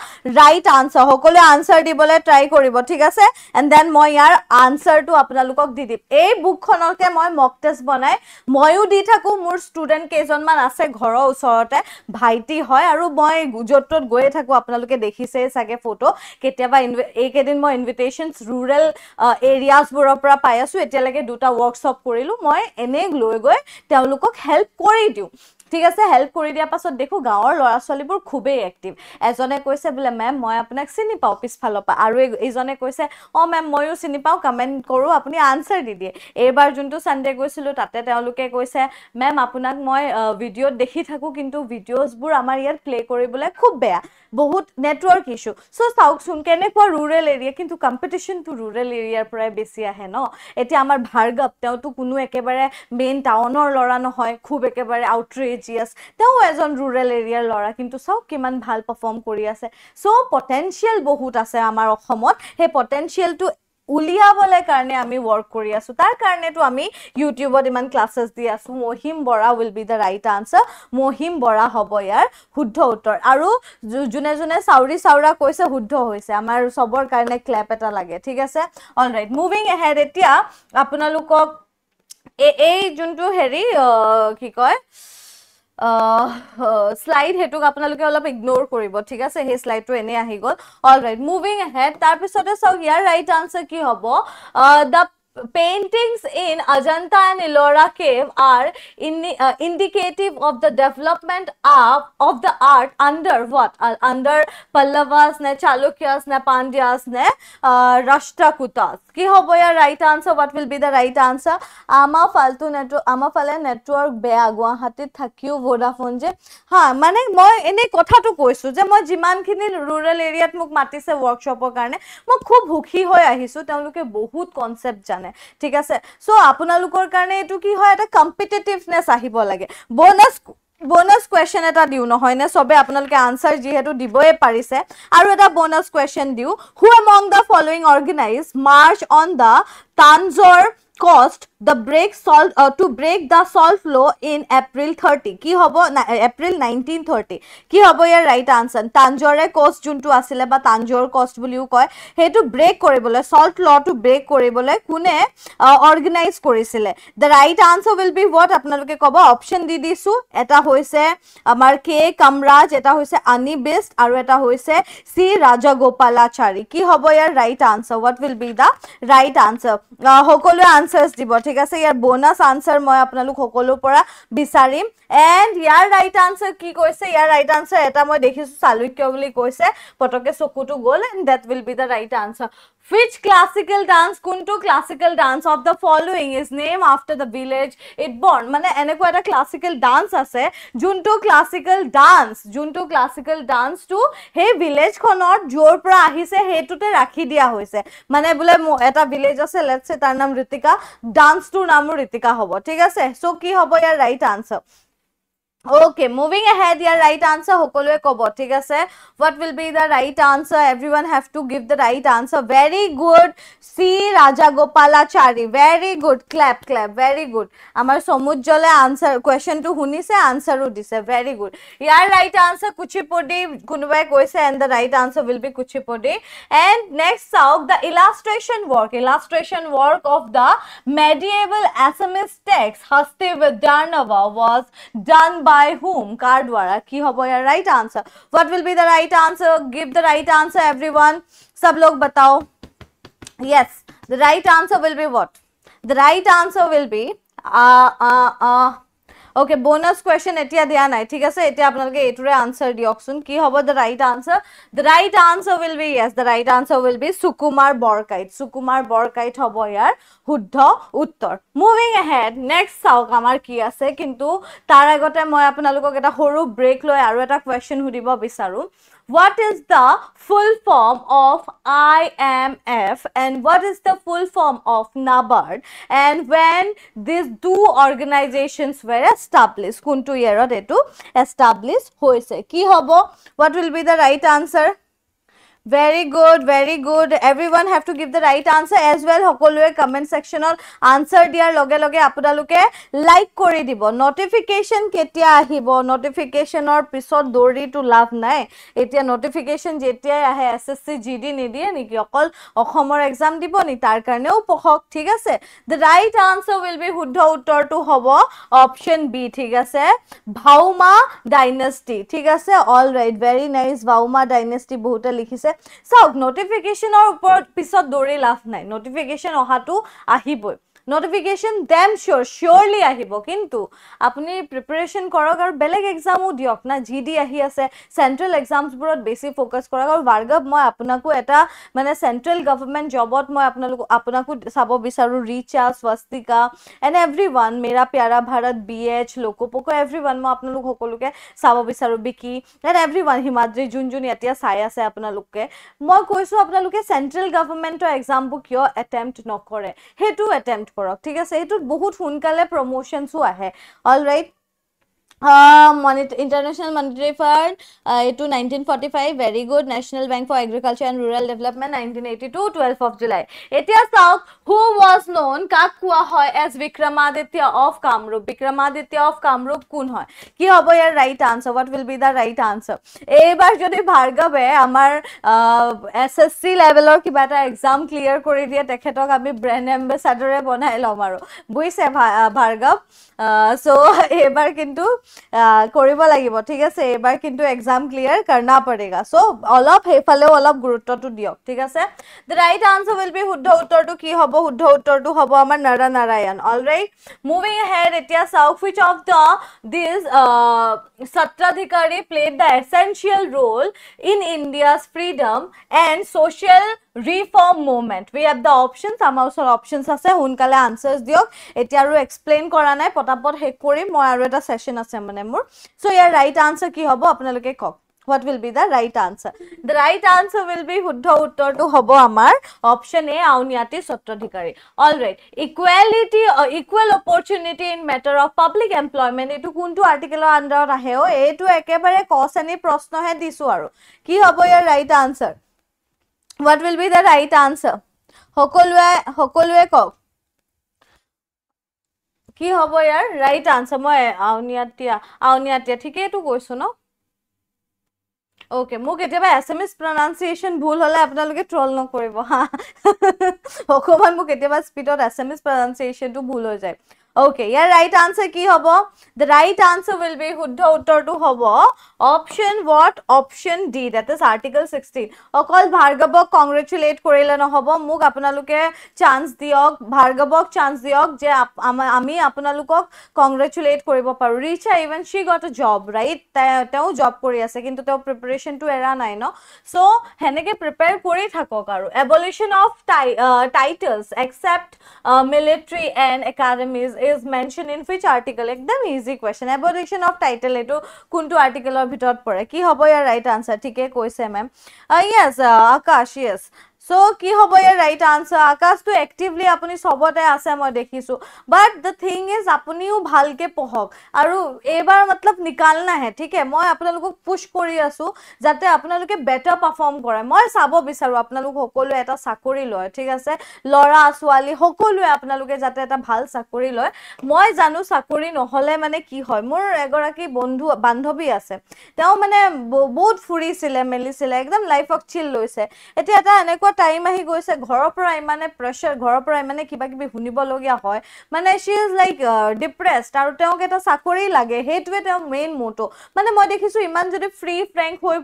right answer সকলে answer দিবলে try করব ঠিক আছে and then মই ইয়ার আনসারটা আপনার দি দিম এই বুকখনকে মই মকটেস বনাই ময়ও দি থাকো মোর স্টুডেন্ট কেজনমান আছে ঘর ওসরতে ভাইটি হয় আর মই যত তত গিয়ে থাকো আপনাদের দেখিছে সাগে ফটো কেতিয়াবা এইকেদিন মই ইনভিটেশনস রুরেল এরিয়াসবরপরা পাই আছো এতিয়ালকে দুটা ওয়ার্কশপ করিলো মই এনে গ্লো গৈ গৈ তেওঁলোকক হেল্প কৰি দিওঁ ঠিক আছে হেল্প কৰি দিয়াৰ পাছত দেখোঁ গাঁৱৰ ল'ৰা ছোৱালীবোৰ খুবেই এক্টিভ এজনে কৈছে বোলে মেম মই আপোনাক চিনি পাওঁ পিছফালৰ পৰা আৰু এইজনে কৈছে অঁ মেম ময়ো চিনি পাওঁ কমেণ্ট কৰোঁ আপুনি আনচাৰ দি দিয়ে এইবাৰ যোনটো ছানডে গৈছিলোঁ তাতে তেওঁলোকে কৈছে মেম আপোনাক মই ভিডিঅ'ত দেখি থাকোঁ কিন্তু ভিডিঅ'জবোৰ আমাৰ ইয়াত প্লে' কৰিবলৈ খুব বেয়া বহুত নেটৱৰ্ক ইছ্যু চ' চাওকচোন কেনেকুৱা ৰুৰেল এৰিয়া কিন্তু কম্পিটিশ্যনটো ৰুৰেল এৰিয়াৰ পৰাই বেছি আহে ন এতিয়া আমাৰ ভাৰ্গৱ তেওঁতো কোনো একেবাৰে মেইন টাউনৰ ল'ৰা নহয় খুব একেবাৰে আউটৰিচ ভিলেজিয়াছ তেওঁ এজন ৰুৰেল এৰিয়াৰ ল'ৰা কিন্তু চাওক কিমান ভাল পাৰফৰ্ম কৰি আছে চ' পটেঞ্চিয়েল বহুত আছে আমাৰ অসমত সেই পটেঞ্চিয়েলটো উলিয়াবলৈ কাৰণে আমি ৱৰ্ক কৰি আছোঁ তাৰ কাৰণেতো আমি ইউটিউবত ইমান ক্লাছেছ দি আছোঁ Mahim Bora will be the right answer Mahim Bora হ'ব ইয়াৰ শুদ্ধ উত্তৰ আৰু যোনে যোনে চাউৰি চাউৰা কৈছে শুদ্ধ হৈছে আমাৰ চবৰ কাৰণে ক্লেপ এটা লাগে ঠিক আছে অল ৰাইট মুভিং এহেড এতিয়া আপোনালোকক এই যোনটো হেৰি কি কয় শ্লাইড সেইটোক আপোনালোকে অলপ ইগন'ৰ কৰিব ঠিক আছে সেই শ্লাইডটো এনেই আহি গ'ল অল ৰাইট মুভিং হেড তাৰপিছতে চাওক ইয়াৰ ৰাইট আনচাৰ কি হ'ব the paintings in Ajanta and Ellora cave are in, uh, indicative of the development of, of the art under what? Uh, under Pallavas, ne Chalukyas, ne Pandyas, ne uh, Rashtrakutas. Ki ho boya right answer? What will be the right answer? Ama faltu network, ama fale network bea gua hati thakyu Vodafone je. Ha, mane moi ene kotha tu koisu. Je moi jiman kini rural area at muk mati se workshop o karne. Moi khub hukhi hoya hisu. Tamluke bohut concept jan. কাৰণে ঠিক আছে চ' আপোনালোকৰ কাৰণে এইটো কি হয় এটা কম্পিটেটিভনেছ আহিব লাগে বনাছ বনাছ কুৱেশ্যন এটা দিওঁ নহয়নে চবে আপোনালোকে আনচাৰ যিহেতু দিবই পাৰিছে আৰু এটা বনাছ কুৱেশ্যন দিওঁ who among the following organize march on the Tanjore caused the break salt uh, to break the salt flow in April 30. Ki hobo na, April 1930. Ki hobo ya right answer. Tanjore cost junto asile ba Tanjore cost buliu koi. He to break kore bole. Salt law to break kore bole. Kune uh, organize kore sile. The right answer will be what? Apnar ke kobo option di disu. Eta hoise amar K Kamraj. Eta hoise Ani Best. Aru eta hoise C Raja Gopala Chari. Ki hobo ya right answer. What will be the right answer? Uh, hokolu answer. Answers দিব ঠিক আছে ইয়ার bonus answer মই আপনালোক সকলো পড়া বিচারিম and ইয়ার right answer কি কইছে ইয়ার রাইট আনসার এটা মই দেখিছো সালুক্য বলি কইছে পটকে সকুটু গোল and that will be the right answer which classical dance kunto classical dance of the following is named after the village it born mane eneko eta classical dance ase junto classical dance junto classical dance to he village khonot jor pra ahise he tute rakhi dia hoise mane bole eta village ase let's say tar naam ritika dance to naam ritika hobo thik ase so ki hobo ya right answer Okay, moving ahead, your right answer সকলোৱে ক'ব ঠিক what will be the right answer everyone have to give the right answer very good c rajagopalachari very good clap clap very good question to answer কুৱেশ্যনটো শুনিছে আনচাৰো দিছে very good Your right answer Kuchipudi কোনোবাই কৈছে and the right answer will be Kuchipudi. and next চাওক the illustration work illustration work of the medieval Assamese text Hasti with was done by by whom? Car dwara. Ki hobo ya right answer. What will be the right answer? Give the right answer everyone. Sab log batao. Yes. The right answer will be what? The right answer will be uh, uh, uh, okay bonus question এতিয়া দিয়া নাই ঠিক আছে এতিয়া আপোনালোকে এইটোৰে answer দিয়কচোন কি হ'ব the right answer the right answer will be yes the right answer will be Sukumar Barkaith Sukumar Barkaith হ'ব ইয়াৰ শুদ্ধ উত্তৰ মুভিং এহেড নেক্সট চাওক আমাৰ কি আছে কিন্তু তাৰ আগতে মই আপোনালোকক এটা সৰু ব্ৰেক লৈ আৰু এটা কুৱেশ্যন সুধিব বিচাৰোঁ what is the full form of IMF and what is the full form of NABARD and when these two organizations were established কোনটো ইয়াৰত এইটো establish hoise ki hobo? What will be the right answer? Very good very good everyone have to give the right answer as well সকলোৱে comment ছেকশ্যনত answer দিয়াৰ লগে লগে আপোনালোকে like কৰি দিব নটিফিকেশ্যন কেতিয়া আহিব নটিফিকেশ্যনৰ পিছত দৌৰিটো লাভ নাই এতিয়া নটিফিকেশ্যন যেতিয়াই আহে S S C G D নিদিয়ে নেকি অকল অসমৰ এক্সাম দিব নি তাৰ কাৰণেও পঢ়ক ঠিক আছে the right answer will be শুদ্ধ উত্তৰটো হ'ব অপশ্যন বি ঠিক আছে ভাওমা ডাইনেষ্টি ঠিক আছে all right very nice Bhauma dynasty বহুতে লিখিছে আছে চাওক নটিফিকেশ্যনৰ ওপৰত পিছত দৌৰি লাভ নাই নটিফিকেশ্যন অহাটো আহিবই নটিফিকেশ্যন দেম শ্বিয়'ৰ শ্বিয়'ৰলি আহিব কিন্তু আপুনি প্ৰিপেৰেশ্যন কৰক আৰু বেলেগ এক্সামো দিয়ক না জি ডি আহি আছে চেণ্ট্ৰেল এক্সামছবোৰত বেছি ফ'কাছ কৰক আৰু ভাৰ্গৱ মই আপোনাকো এটা মানে চেণ্ট্ৰেল গভৰ্ণমেণ্ট জবত মই আপোনালোক আপোনাকো চাব বিচাৰোঁ Richa Swastika and everyone মেৰা প্যাৰা ভাৰত বি এইচ লোকোপক এভৰি ৱান মই আপোনালোক সকলোকে চাব বিচাৰোঁ Vicky and everyone Himadri যোন যোন এতিয়া চাই আছে আপোনালোকে মই কৈছোঁ আপোনালোকে চেণ্ট্ৰেল গভৰ্ণমেণ্টৰ এক্সামবোৰ কিয় এটেম্প্ট নকৰে সেইটো এটেম্প্ট পরক ঠিক আছে এটু বহুত হুনকালে প্রমোশন সু আহে অলরাইট ইণ্টাৰনেশ্যনেল মনিটৰী ফাণ্ড এইটো nineteen forty five very good national bank for agriculture and rural development nineteen eighty two twelve of July এতিয়া চাওক হু ৱাজ নন কাক কোৱা হয় as Vikramaditya of Kamrup Vikramaditya of Kamrup কোন হয় কি হ'ব ইয়াৰ right answer what will be the right answer এইবাৰ যদি ভাৰ্গৱে আমাৰ এছ এছ চি লেভেলৰ কিবা এটা এক্সাম ক্লিয়াৰ কৰি দিয়ে তেখেতক আমি ব্ৰেণ্ড এম্বেচাডৰে বনাই ল'ম আৰু বুজিছে ভাৰ্গৱ চ' এইবাৰ কিন্তু করিব লাগিব ঠিক আছে এবারে কিন্তু एग्जाम ক্লিয়ার করনা پڑےগা সো অল অফ হে ফলে অল অফ গুরুত্ব টু দিও ঠিক আছে the right answer will be হুদ্ধ উত্তর টু কি হবো হুদ্ধ উত্তর টু হবো আমা নরনারায়ণ অলরেডি মুভিং এহেয়ার এতিয়া সাউচ which of the this 17 Adhikari played the essential role in India's freedom and social reform movement we have the options amar sor options ase hun kale answers diok eti aru explain kora nai potapot hek korim moi aru eta session ase mane mur so your right answer ki hobo apnaloke kok what will be the right answer the right answer will be huddho uttor tu hobo amar option a auniyati satradhikari all right equality or uh, equal opportunity in matter of public employment etu kuntu article under rahe o etu ekebare kosani prashno he disu aru ki hobo your right answer what will be the right answer hokolwe hokolwe ko ki hobo yar right answer moi auniatia auniatia thike tu koisu no okay मोक S M S pronunciation भूल हम अपने ट्रल नक हाँ अकान mobile speed S M S pronunciation तो भूल हो जाए ওকে ইয়ার রাইট আনসার কি হব the right answer will be শুদ্ধ উত্তরটো হব option what option D that is article sixteen অকল ভার্গবক কংগ্রেচুলেট করলে নহব মোক আপনাদের চান্স দিয়ক ভার্গবক চান্স দিয়ক যে আমি আপনাদের কংগ্রেচুলেট করব পারো Richa even she got job right job করে আছে কিন্তু প্রিপারেশনটো এরা নাই ন সো হেনেকে প্রিপেয়ার করে থাকক আর is mention in which article একদম easy question abolition of title এইটো কোনটো আৰ্টিকেলৰ ভিতৰত পৰে কি হ'ব ইয়াৰ ৰাইট আনচাৰ ঠিকে কৈছে ma'am yes Akash yes so কি হব ইয়ার রাইট আনসার আকাশ তো অ্যাক্টিভলি আপনি সবতে আছে মই দেখিছো বাট দ্য থিং ইজ আপনিও ভালকে পহক আর এবার মতলব নিকাল না হে ঠিক আছে মই আপনাদের পুশ করে আসো যাতে আপনাদের বেটার পারফর্ম করে মই সাব বিচার আপনাদের সকল একটা চাকরি লয় ঠিক আছে লড়া ছালী সকলে আপনাদের যাতে একটা ভাল চাকরি লয় মই জানো চাকরি নহলে মানে কি হয় মোর এগারী বন্ধু বান্ধবী আছে মানে বহুত ফুরিছিল মেলিছিল একদম লাইফক চিল লৈছে এটা এটা এনেকুৱা এনেকুৱা টাইম আহি গৈছে ঘৰৰ পৰা ইমানে প্ৰেছাৰ ঘৰৰ পৰা ইমানে কিবা কিবি শুনিবলগীয়া হয় মানে শ্বি ইজ লাইক ডিপ্ৰেছড আৰু তেওঁক এটা চাকৰি লাগে সেইটোৱে তেওঁ মেইন মুটো মানে মই দেখিছো ইমান যদি ফ্ৰী ফ্ৰেংক হৈ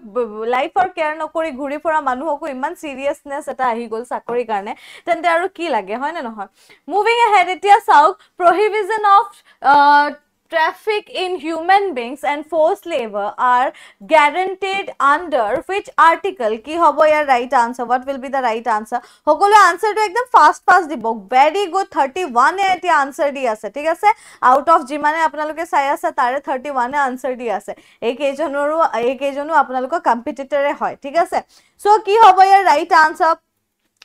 লাইফৰ কেয়াৰ নকৰি ঘূৰি ফুৰা মানুহকো ইমান চিৰিয়াছনেছ এটা আহি গ'ল চাকৰিৰ কাৰণে তেন্তে আৰু কি লাগে হয়নে নহয় মুভিং এহেড এতিয়া চাওক prohibition of traffic in human beings and forced labor are guaranteed under which article ki hobo your right answer what will be the right answer hokolo answer to ekdam fast fast dibo very good 31 e eti answer di ase thik ase out of jimane apnaloke sai ase tare 31 e answer di ase ek ejonoru ek ejonu apnaloka competitor e hoy thik ase so ki hobo your right answer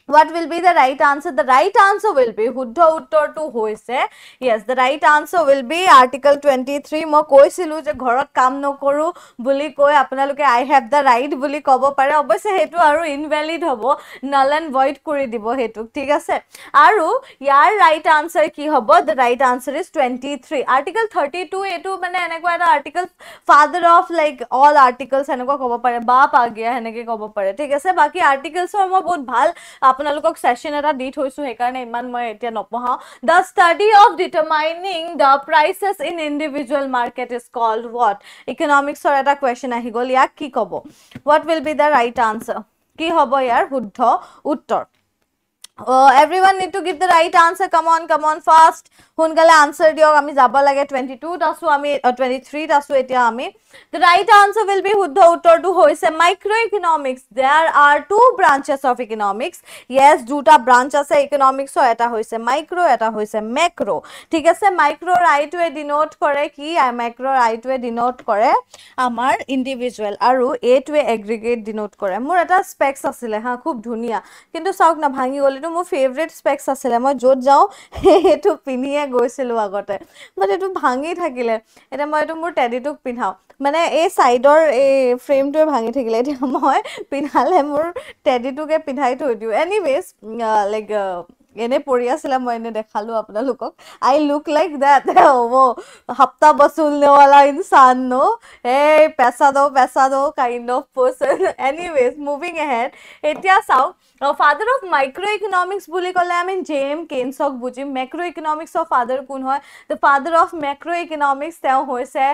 What will be the right answer? The right answer will be Huddha Uttar to Hoise. Yes, the right answer will be Article 23. Mo koi silu je gharat kam no koru bully koi apna luke I have the right bully kobo pare. Obviously, hetu aru invalid hobo null and void kuri dibo hetu. Tiga se aru yar right answer ki hobo. The right answer is 23. Article 32 hetu mane ene koi the article father of like all articles ene koi kobo pare. Baap agya ene koi kobo pare. Tiga se baki articles or mo bhot bhal আপোনালোকক session এটা দি থৈছোঁ সেইকাৰণে ইমান মই এতিয়া নপঢ়াওঁ the study of determining the prices in individual market is called what ইকনমিক্সৰ এটা কুৱেশ্যন আহি গ'ল ইয়াক কি ক'ব what will be the right answer কি হ'ব ইয়াৰ শুদ্ধ উত্তৰ every need to give the right answer come on come on fast সোনকালে আনচাৰ দিয়ক আমি যাব লাগে টুৱেণ্টি টুত আছো আমি টুৱেণ্টি থ্ৰীত আছো এতিয়া আমি ৰাইট আনচাৰ উইল বি শুদ্ধ উত্তৰটো হৈছে micro' economics there are two branches of economics yes দুটা ব্ৰাঞ্চ আছে ইকনমিক্সৰ এটা হৈছে মাইক্ৰ' এটা হৈছে মেক্ৰ' ঠিক আছে মাইক্ৰ' ৰাইটোৱে ডিনট কৰে কি মাইক্ৰ' ৰাইটোৱে ডিনট কৰে আমাৰ ইণ্ডিভিজুৱেল আৰু এইটোৱে এগ্ৰিগেট ডিনট কৰে মোৰ এটা স্পেক্স আছিলে হা খুব ধুনীয়া কিন্তু চাওক না ভাঙি গ'লেতো মোৰ ফেভৰেট স্পেক্স আছিলে মই য'ত যাওঁ সেইটো পিন্ধিয়ে গৈছিলোঁ আগতে বাট এইটো ভাঙি থাকিলে এতিয়া মই এইটো মোৰ টেডিটোক পিন্ধাওঁ মানে এই ছাইডৰ এই ফ্ৰেমটোৱে ভাঙি থাকিলে এতিয়া মই পিন্ধালে মোৰ টেডিটোকে পিন্ধাই থৈ দিওঁ এনিৱেজ লাইক এনে পৰি আছিলে মই এনে দেখালো আপোনালোকক আই লুক লাইক দেট হ'ব সপ্তাহ বচুল নেৱালা ইনচান ন হে পেচাদ পেচাদ kind of person anyways moving ahead এতিয়া চাওক ফাদাৰ অফ মাইক্ৰ' ইকনমিক্স বুলি ক'লে আমি জে এম কেইনছক বুজিম মেক্ৰ' ইকনমিক্সৰ ফাদাৰ কোন হয় the father of macro' economics তেওঁ হৈছে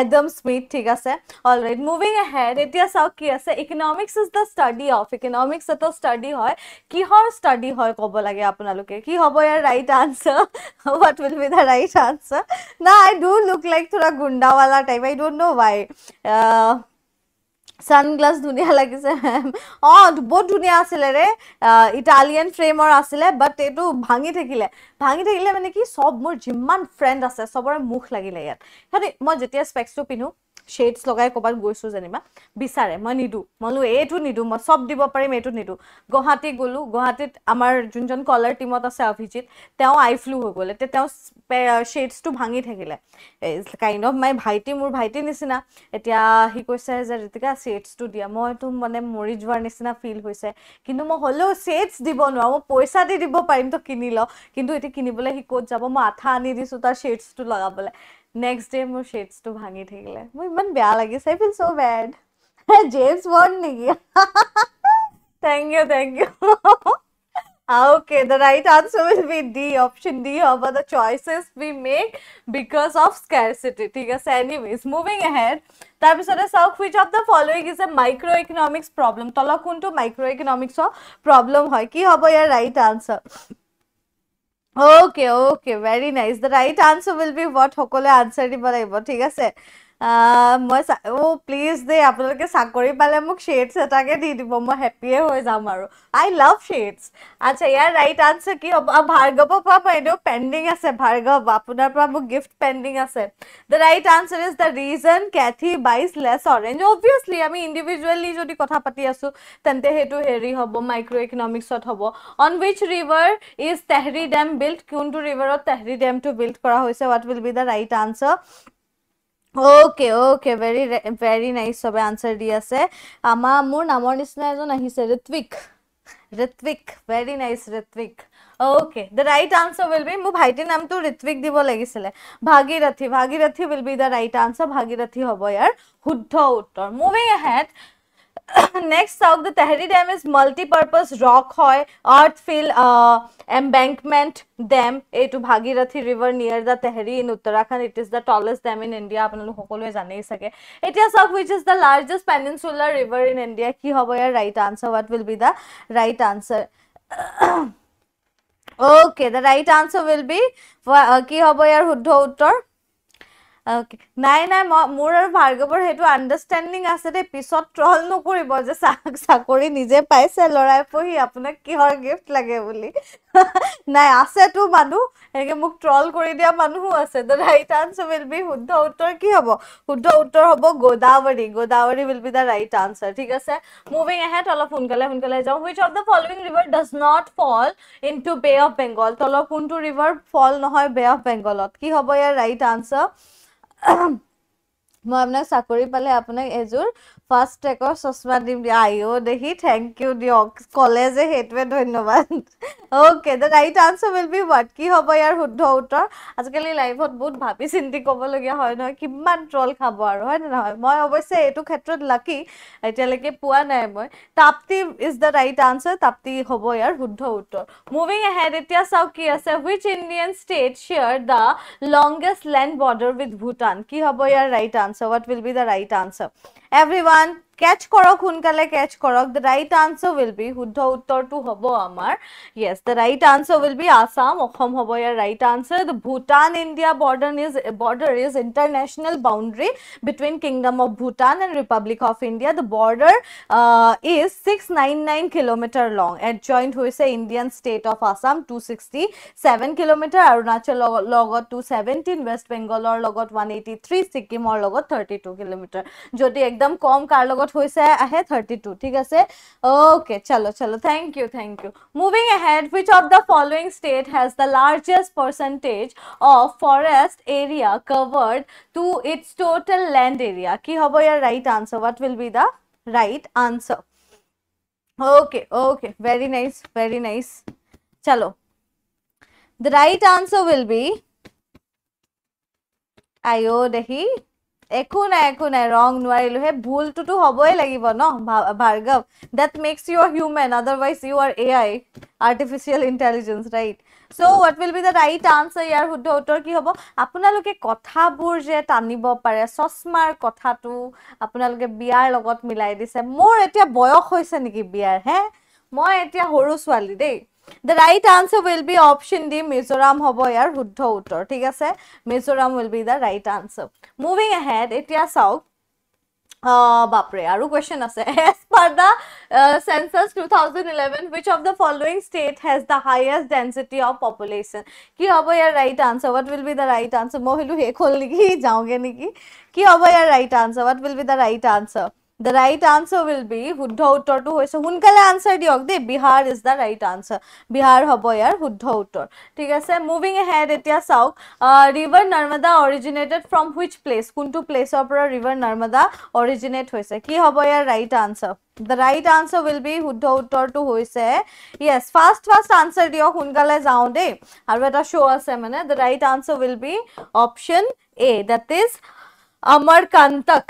এডম স্মিথ ঠিক আছে অলৰেড মুভিং এ হেড এতিয়া চাওক কি আছে economics is the study of economics এটা ষ্টাডি হয় কিহৰ ষ্টাডি হয় ক'ব লাগে আপোনালোকে কি হ'ব ইয়াৰ right answer what will be the right answer না আই ডোণ্ট লুক লাইক থোৰা গুণ্ডাৱালা type I don't know' why sunglass ধুনীয়া লাগিছে অঁ বহুত ধুনীয়া আছিলে ৰে ইটালিয়ান ফ্ৰেমৰ আছিলে বাট এইটো ভাঙি থাকিলে ভাঙি থাকিলে মানে কি চব মোৰ যিমান ফ্ৰেণ্ড আছে চবৰে মুখ লাগিলে ইয়াত সিহঁতি মই যেতিয়া স্পেক্সটো পিন্ধো শ্বেডছ লগাই ক'ৰবাত গৈছোঁ যেনিবা বিচাৰে মই নিদিওঁ মই বোলো এইটো নিদিওঁ মই চব দিব পাৰিম এইটো নিদিওঁ গুৱাহাটী গ'লোঁ গুৱাহাটীত আমাৰ যোনজন কলাৰ টীমত আছে অভিজিত তেওঁ আই ফ্লু হৈ গ'ল এতিয়া তেওঁ শ্বেডছটো ভাঙি থাকিলে কাইণ্ড অফ মাই ভাইটি মোৰ ভাইটি নিচিনা এতিয়া সি কৈছে যে ঋতিকা শ্বেডছটো দিয়া মইতো মানে মৰি যোৱাৰ নিচিনা ফিল হৈছে কিন্তু মই হ'লেও শ্বেডছ দিব নোৱাৰোঁ মই পইচা দি দিব পাৰিম তো কিনি লওঁ কিন্তু এতিয়া কিনিবলৈ সি ক'ত যাব মই আঠা আনি দিছোঁ তাৰ শ্বেডছটো লগাবলৈ नेक्स्ट डे मोर शेड्स तो भांगी ठेगले मोर मन बेया लागिस I feel so bad James Bond ने किया thank you thank you okay the right answer will be d option d over the choices we make because of scarcity ठीक है anyways moving ahead তাৰপিছতে চাওক which of the following is a microeconomics problem তলত কোনটো microeconomics problem হয় কি হ'ব ইয়াৰ right answer Okay, okay, very nice. The right answer will be what? Hokole answer di balaibo, thik ase. মই অ' please দেই আপোনালোকে চাকৰি পালে মোক শ্বেডছ এটাকে দি দিব মই হেপ্পীয়ে হৈ যাম আৰু আই লাভ শ্বেডছ আচ্ছা ইয়াৰ ৰাইট আনচাৰ কি হ'ব ভাৰ্গৱৰ পৰা মই পেণ্ডিং আছে ভাৰ্গৱ আপোনাৰ পৰা মোক গিফ্ট পেণ্ডিং আছে the right answer is the reason Kathy buys less orange obviously আমি ইণ্ডিভিজুৱেলি যদি কথা পাতি আছো তেন্তে সেইটো হেৰি হ'ব মাইক্ৰ' ইকনমিক্সত হ'ব on which river is Tehri dam build কোনটো ৰিভাৰত তেহৰি ডেমটো বিল্ড কৰা হৈছে what will be the right answer okay okay very very nice চবে আনচাৰ দি আছে আমাৰ মোৰ নামৰ নিচিনা এজন আহিছে Ritwik Ritwik very nice Ritwik okay the right answer will be মোৰ ভাইটিৰ নামটো ঋত্বিক দিব লাগিছিলে Bhagirathi Bhagirathi will be the right answer Bhagirathi হ'ব ইয়াৰ শুদ্ধ উত্তৰ মুভিং এহেড নেক্সট চাওক the Tehri dam is multipurpose rock হয় আৰ্থ ফিল এম্বেংকমেণ্ট ডেম এইটো Bhagirathi river near the Tehri in Uttarakhand it is the tallest dam in India আপোনালোক সকলোৱে জানেই চাগে এতিয়া চাওক which is the largest peninsular river in India কি হ'ব ইয়াৰ right answer what will be the right answer okay the right answer will be কি হ'ব ইয়াৰ শুদ্ধ উত্তৰ নাই নাই মোৰ আৰু ভাৰ্গৱৰ সেইটো আণ্ডাৰষ্টেণ্ডিং আছে দেই পিছত ট্ৰল নকৰিব যে চাকৰি নিজে পাইছে ল'ৰাই পঢ়ি আপোনাক কিহৰ গিফ্ট লাগে বুলি নাই আছেতো মানুহ সেনেকে মোক ট্ৰল কৰি দিয়া মানুহো আছে the right answer will be শুদ্ধ উত্তৰ কি হ'ব শুদ্ধ উত্তৰ হ'ব Godavari Godavari will be the right answer ঠিক আছে মুভিং এহেড অলপ সোনকালে সোনকালে যাওঁ which of the following river does not fall into bay of Bengal তলৰ কোনটো ৰিভাৰ ফল নহয় বে অফ বেংগলত কি হ'ব ইয়াৰ ৰাইট আনচাৰ মই আপোনাক চাকৰি পালে আপোনাক এযোৰ ফাৰ্ষ্ট ট্ৰেকৰ চচমা দিম আইঅ দেখি থেংক ইউ দিয়ক ক'লে যে সেইটোৱে ধন্যবাদ okay then right answer will be what কি হ'ব ইয়াৰ শুদ্ধ উত্তৰ আজিকালি লাইফত বহুত ভাবি চিন্তি ক'বলগীয়া হয় নহয় কিমান ট্ৰল খাব আৰু হয় নে নহয় মই অৱশ্যে এইটো ক্ষেত্ৰত লাকি এতিয়ালৈকে পোৱা নাই মই Tapti is the right answer Tapti হ'ব ইয়াৰ শুদ্ধ উত্তৰ মুভিং এহেড এতিয়া চাওক কি আছে which Indian state share the longest land border with Bhutan কি হ'ব ইয়াৰ right answer what will be the right answer everyone catch কৰক সোনকালে কেচ কৰক the right answer will be শুদ্ধ উত্তৰটো হ'ব আমাৰ yes the right answer will be Assam Assam হ'ব ইয়াৰ right answer the Bhutan India border is border is international boundary between kingdom of Bhutan and republic of India the border is six nine nine kilometer long adjoint হৈছে Indian state of Assam two sixty seven kilometer অৰুণাচলৰ লগত two seventeen west বেংগলৰ লগত one eighty three ছিকিমৰ লগত thirty two kilometre যদি একদম কম কাৰ লগত হইছে আছে 32 ঠিক আছে ওকে চলো চলো thank you thank you moving ahead which of the following state has the largest percentage of forest area covered to its total land area কি হবে ইয়ার right answer what will be the right answer okay okay very nice very nice চলো the right answer will be আয়ো দেখি একো নাই একো নাই ৰং নোৱাৰিলো সেই ভুলটোতো হবই লাগিব ন Bhargav that makes you are human otherwise you are A I artificial intelligence right so' what will be that right answer ইয়াৰ শুদ্ধ উত্তৰ কি হ'ব আপোনালোকে কথাবোৰ যে টানিব পাৰে চশমাৰ কথাটো আপোনালোকে বিয়াৰ লগত মিলাই দিছে মোৰ এতিয়া বয়স হৈছে নেকি বিয়াৰ হে মই এতিয়া সৰু ছোৱালী দেই the right answer will be option D Mizoram হ'ব ইয়াৰ শুদ্ধ উত্তৰ ঠিক আছে Mizoram will be the right answer moving ahead এতিয়া চাওক বাপৰে আৰু কুৱেশ্যন আছে as per the census two thousand eleven which of the following state has the highest density of population কি হ'ব ইয়াৰ right answer what will be the right answer মই ভাবিলোঁ শেষ হ'ল নেকি যাওঁগৈ নেকি কি হ'ব ইয়াৰ right answer what will be the right answer The right answer will be শুদ্ধ উত্তৰটো হৈছে সোনকালে আনচাৰ দিয়ক দেই Bihar is the right answer Bihar হ'ব ইয়াৰ শুদ্ধ উত্তৰ ঠিক আছে মুভিং হেড এতিয়া চাওক river Narmada originated from which place কোনটো প্লেচৰ পৰা ৰিভাৰ নৰ্মদা অৰিজিনেট হৈছে কি হ'ব ইয়াৰ right answer the right answer will be শুদ্ধ উত্তৰটো হৈছে য়েছ ফাৰ্ষ্ট ফাৰ্ষ্ট আনচাৰ দিয়ক সোনকালে যাওঁ দেই আৰু এটা শ্ব' আছে মানে the right answer will be option A that is Amarkantak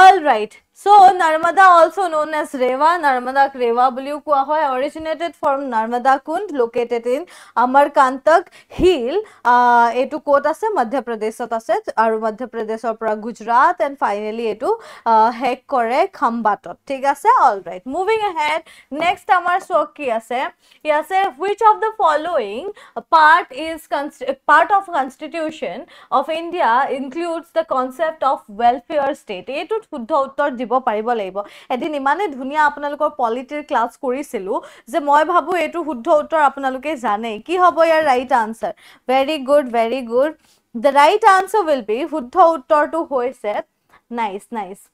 all right So Narmada also known as Reva, Narmadak Reva Bulukwaho originated from Narmada Kund located in Amarkantak Hill, uh, Etu Kotase, Madhya Pradesh Ataset, Madhya Pradesh Opera Gujarat and finally Etu uh, Hekore Khambatot. Tigase, alright. Moving ahead, next Amar Swakiase, Yase, which of the following part is part of constitution of India includes the concept of welfare state? Etu Uttar দিব পাৰিব লাগিব এদিন ইমানেই ধুনীয়া আপোনালোকৰ পলিটিৰ class কৰিছিলোঁ যে মই ভাবোঁ এইটো শুদ্ধ উত্তৰ আপোনালোকে জানেই কি হ'ব ইয়াৰ right answer very good very good the right answer will be শুদ্ধ উত্তৰটো হৈছে নাইচ নাইচ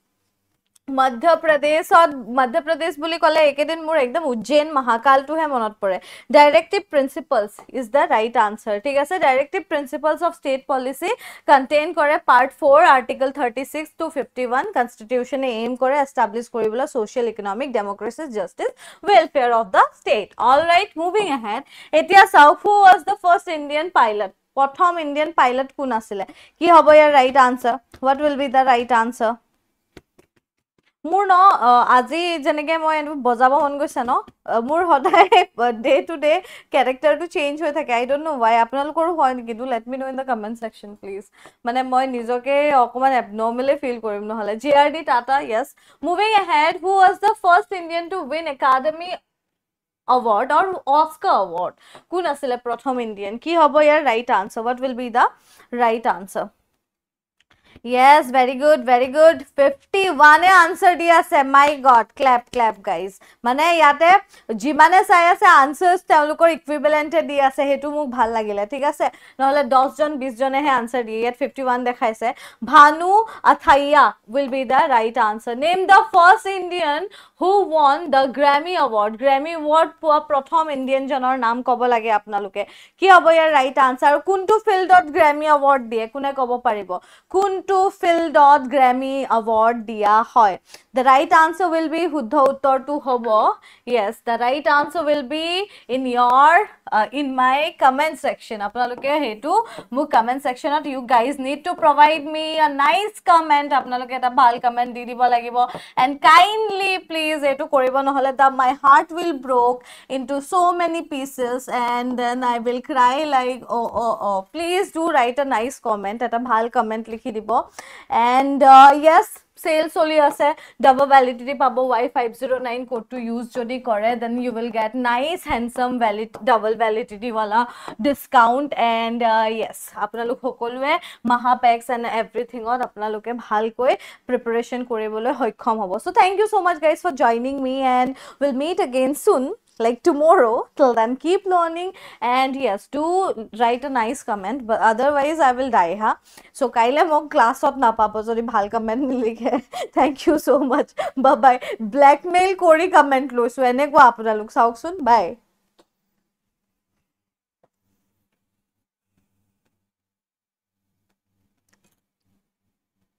মধ্য প্ৰদেশত মধ্য প্ৰদেশ বুলি ক'লে এইকেইদিন মোৰ একদম উজ্জয়ন মহাকালটোহে মনত পৰে directive principles is the right answer ঠিক আছে directive principles of state policy contain কৰে part four article thirty six to fifty one কনষ্টিটিউশ্যনে এইম কৰে এষ্টাব্লিছ কৰিবলৈ social economic democracies justice welfare of the state all right moving ahead এতিয়া চাউফু was the first Indian pilot প্ৰথম Indian pilot কোন আছিলে কি হ'ব ইয়াৰ right answer what will be the right answer মোৰ ন আজি যেনেকে মই বজাব মন গৈছে ন মোৰ সদায় ডে টু ডে কেৰেক্টাৰটো চেঞ্জ হৈ থাকে আই ডোন্ট ন' ৱাই আপোনালোকৰো হয় নেকি let me know in the comment section please মানে মই নিজকে অকণমান এবনৰ্মেলি ফিল কৰিম নহ'লে J R D Tata yes moving ahead who was the first Indian to win academy award or Oscar award কোন আছিলে প্ৰথম ইণ্ডিয়ান কি হ'ব ইয়াৰ right answer what will be the right answer yes very good very good 51 answer dia se my god clap clap guys mane yate ji mane sai ase answers telukor equivalent dia se hetu mu bhal lagile thik ase na hole 10 jon 20 jone he answer diye yet 51 dekhaise bhanu athaiya will be the right answer name the first indian who won the grammy award grammy award poa prathom indian janor naam kobo lage apnaluke ki hobo ya right answer kuntu field dot grammy award die kune kobo paribo kuntu to Phil Dot Grammy Award Dia Hoy. The right answer will be Huddha Uttar to Hobo. Yes, the right answer will be in your uh, in my comment section. Apnaloke hetu mu comment section at you guys need to provide me a nice comment. Apnaloke eta bhal comment di dibo lagibo and kindly please etu koribo nohole da my heart will broke into so many pieces and then I will cry like oh oh oh. Please do write a nice comment eta bhal comment likhi dibo and yes sale চলি আছে double validity পাব Y five zero' nine কোডটো use যদি কৰে then you will get nice handsome valid double ভেলিডিটিৱালা discount and yes আপোনালোক সকলোৱে মাহা pecks and এভৰিথিঙত আপোনালোকে ভালকৈ প্ৰিপেৰেশ্যন কৰিবলৈ সক্ষম হ'ব so' thank you so' much guys for joining me and will meet again soon like tomorrow till then keep learning and yes do write a nice comment but otherwise i will die ha so kaila mok class ot na papa sorry bhal comment nilikhe thank you so much bye bye blackmail kori comment loisu enekua sauk sun bye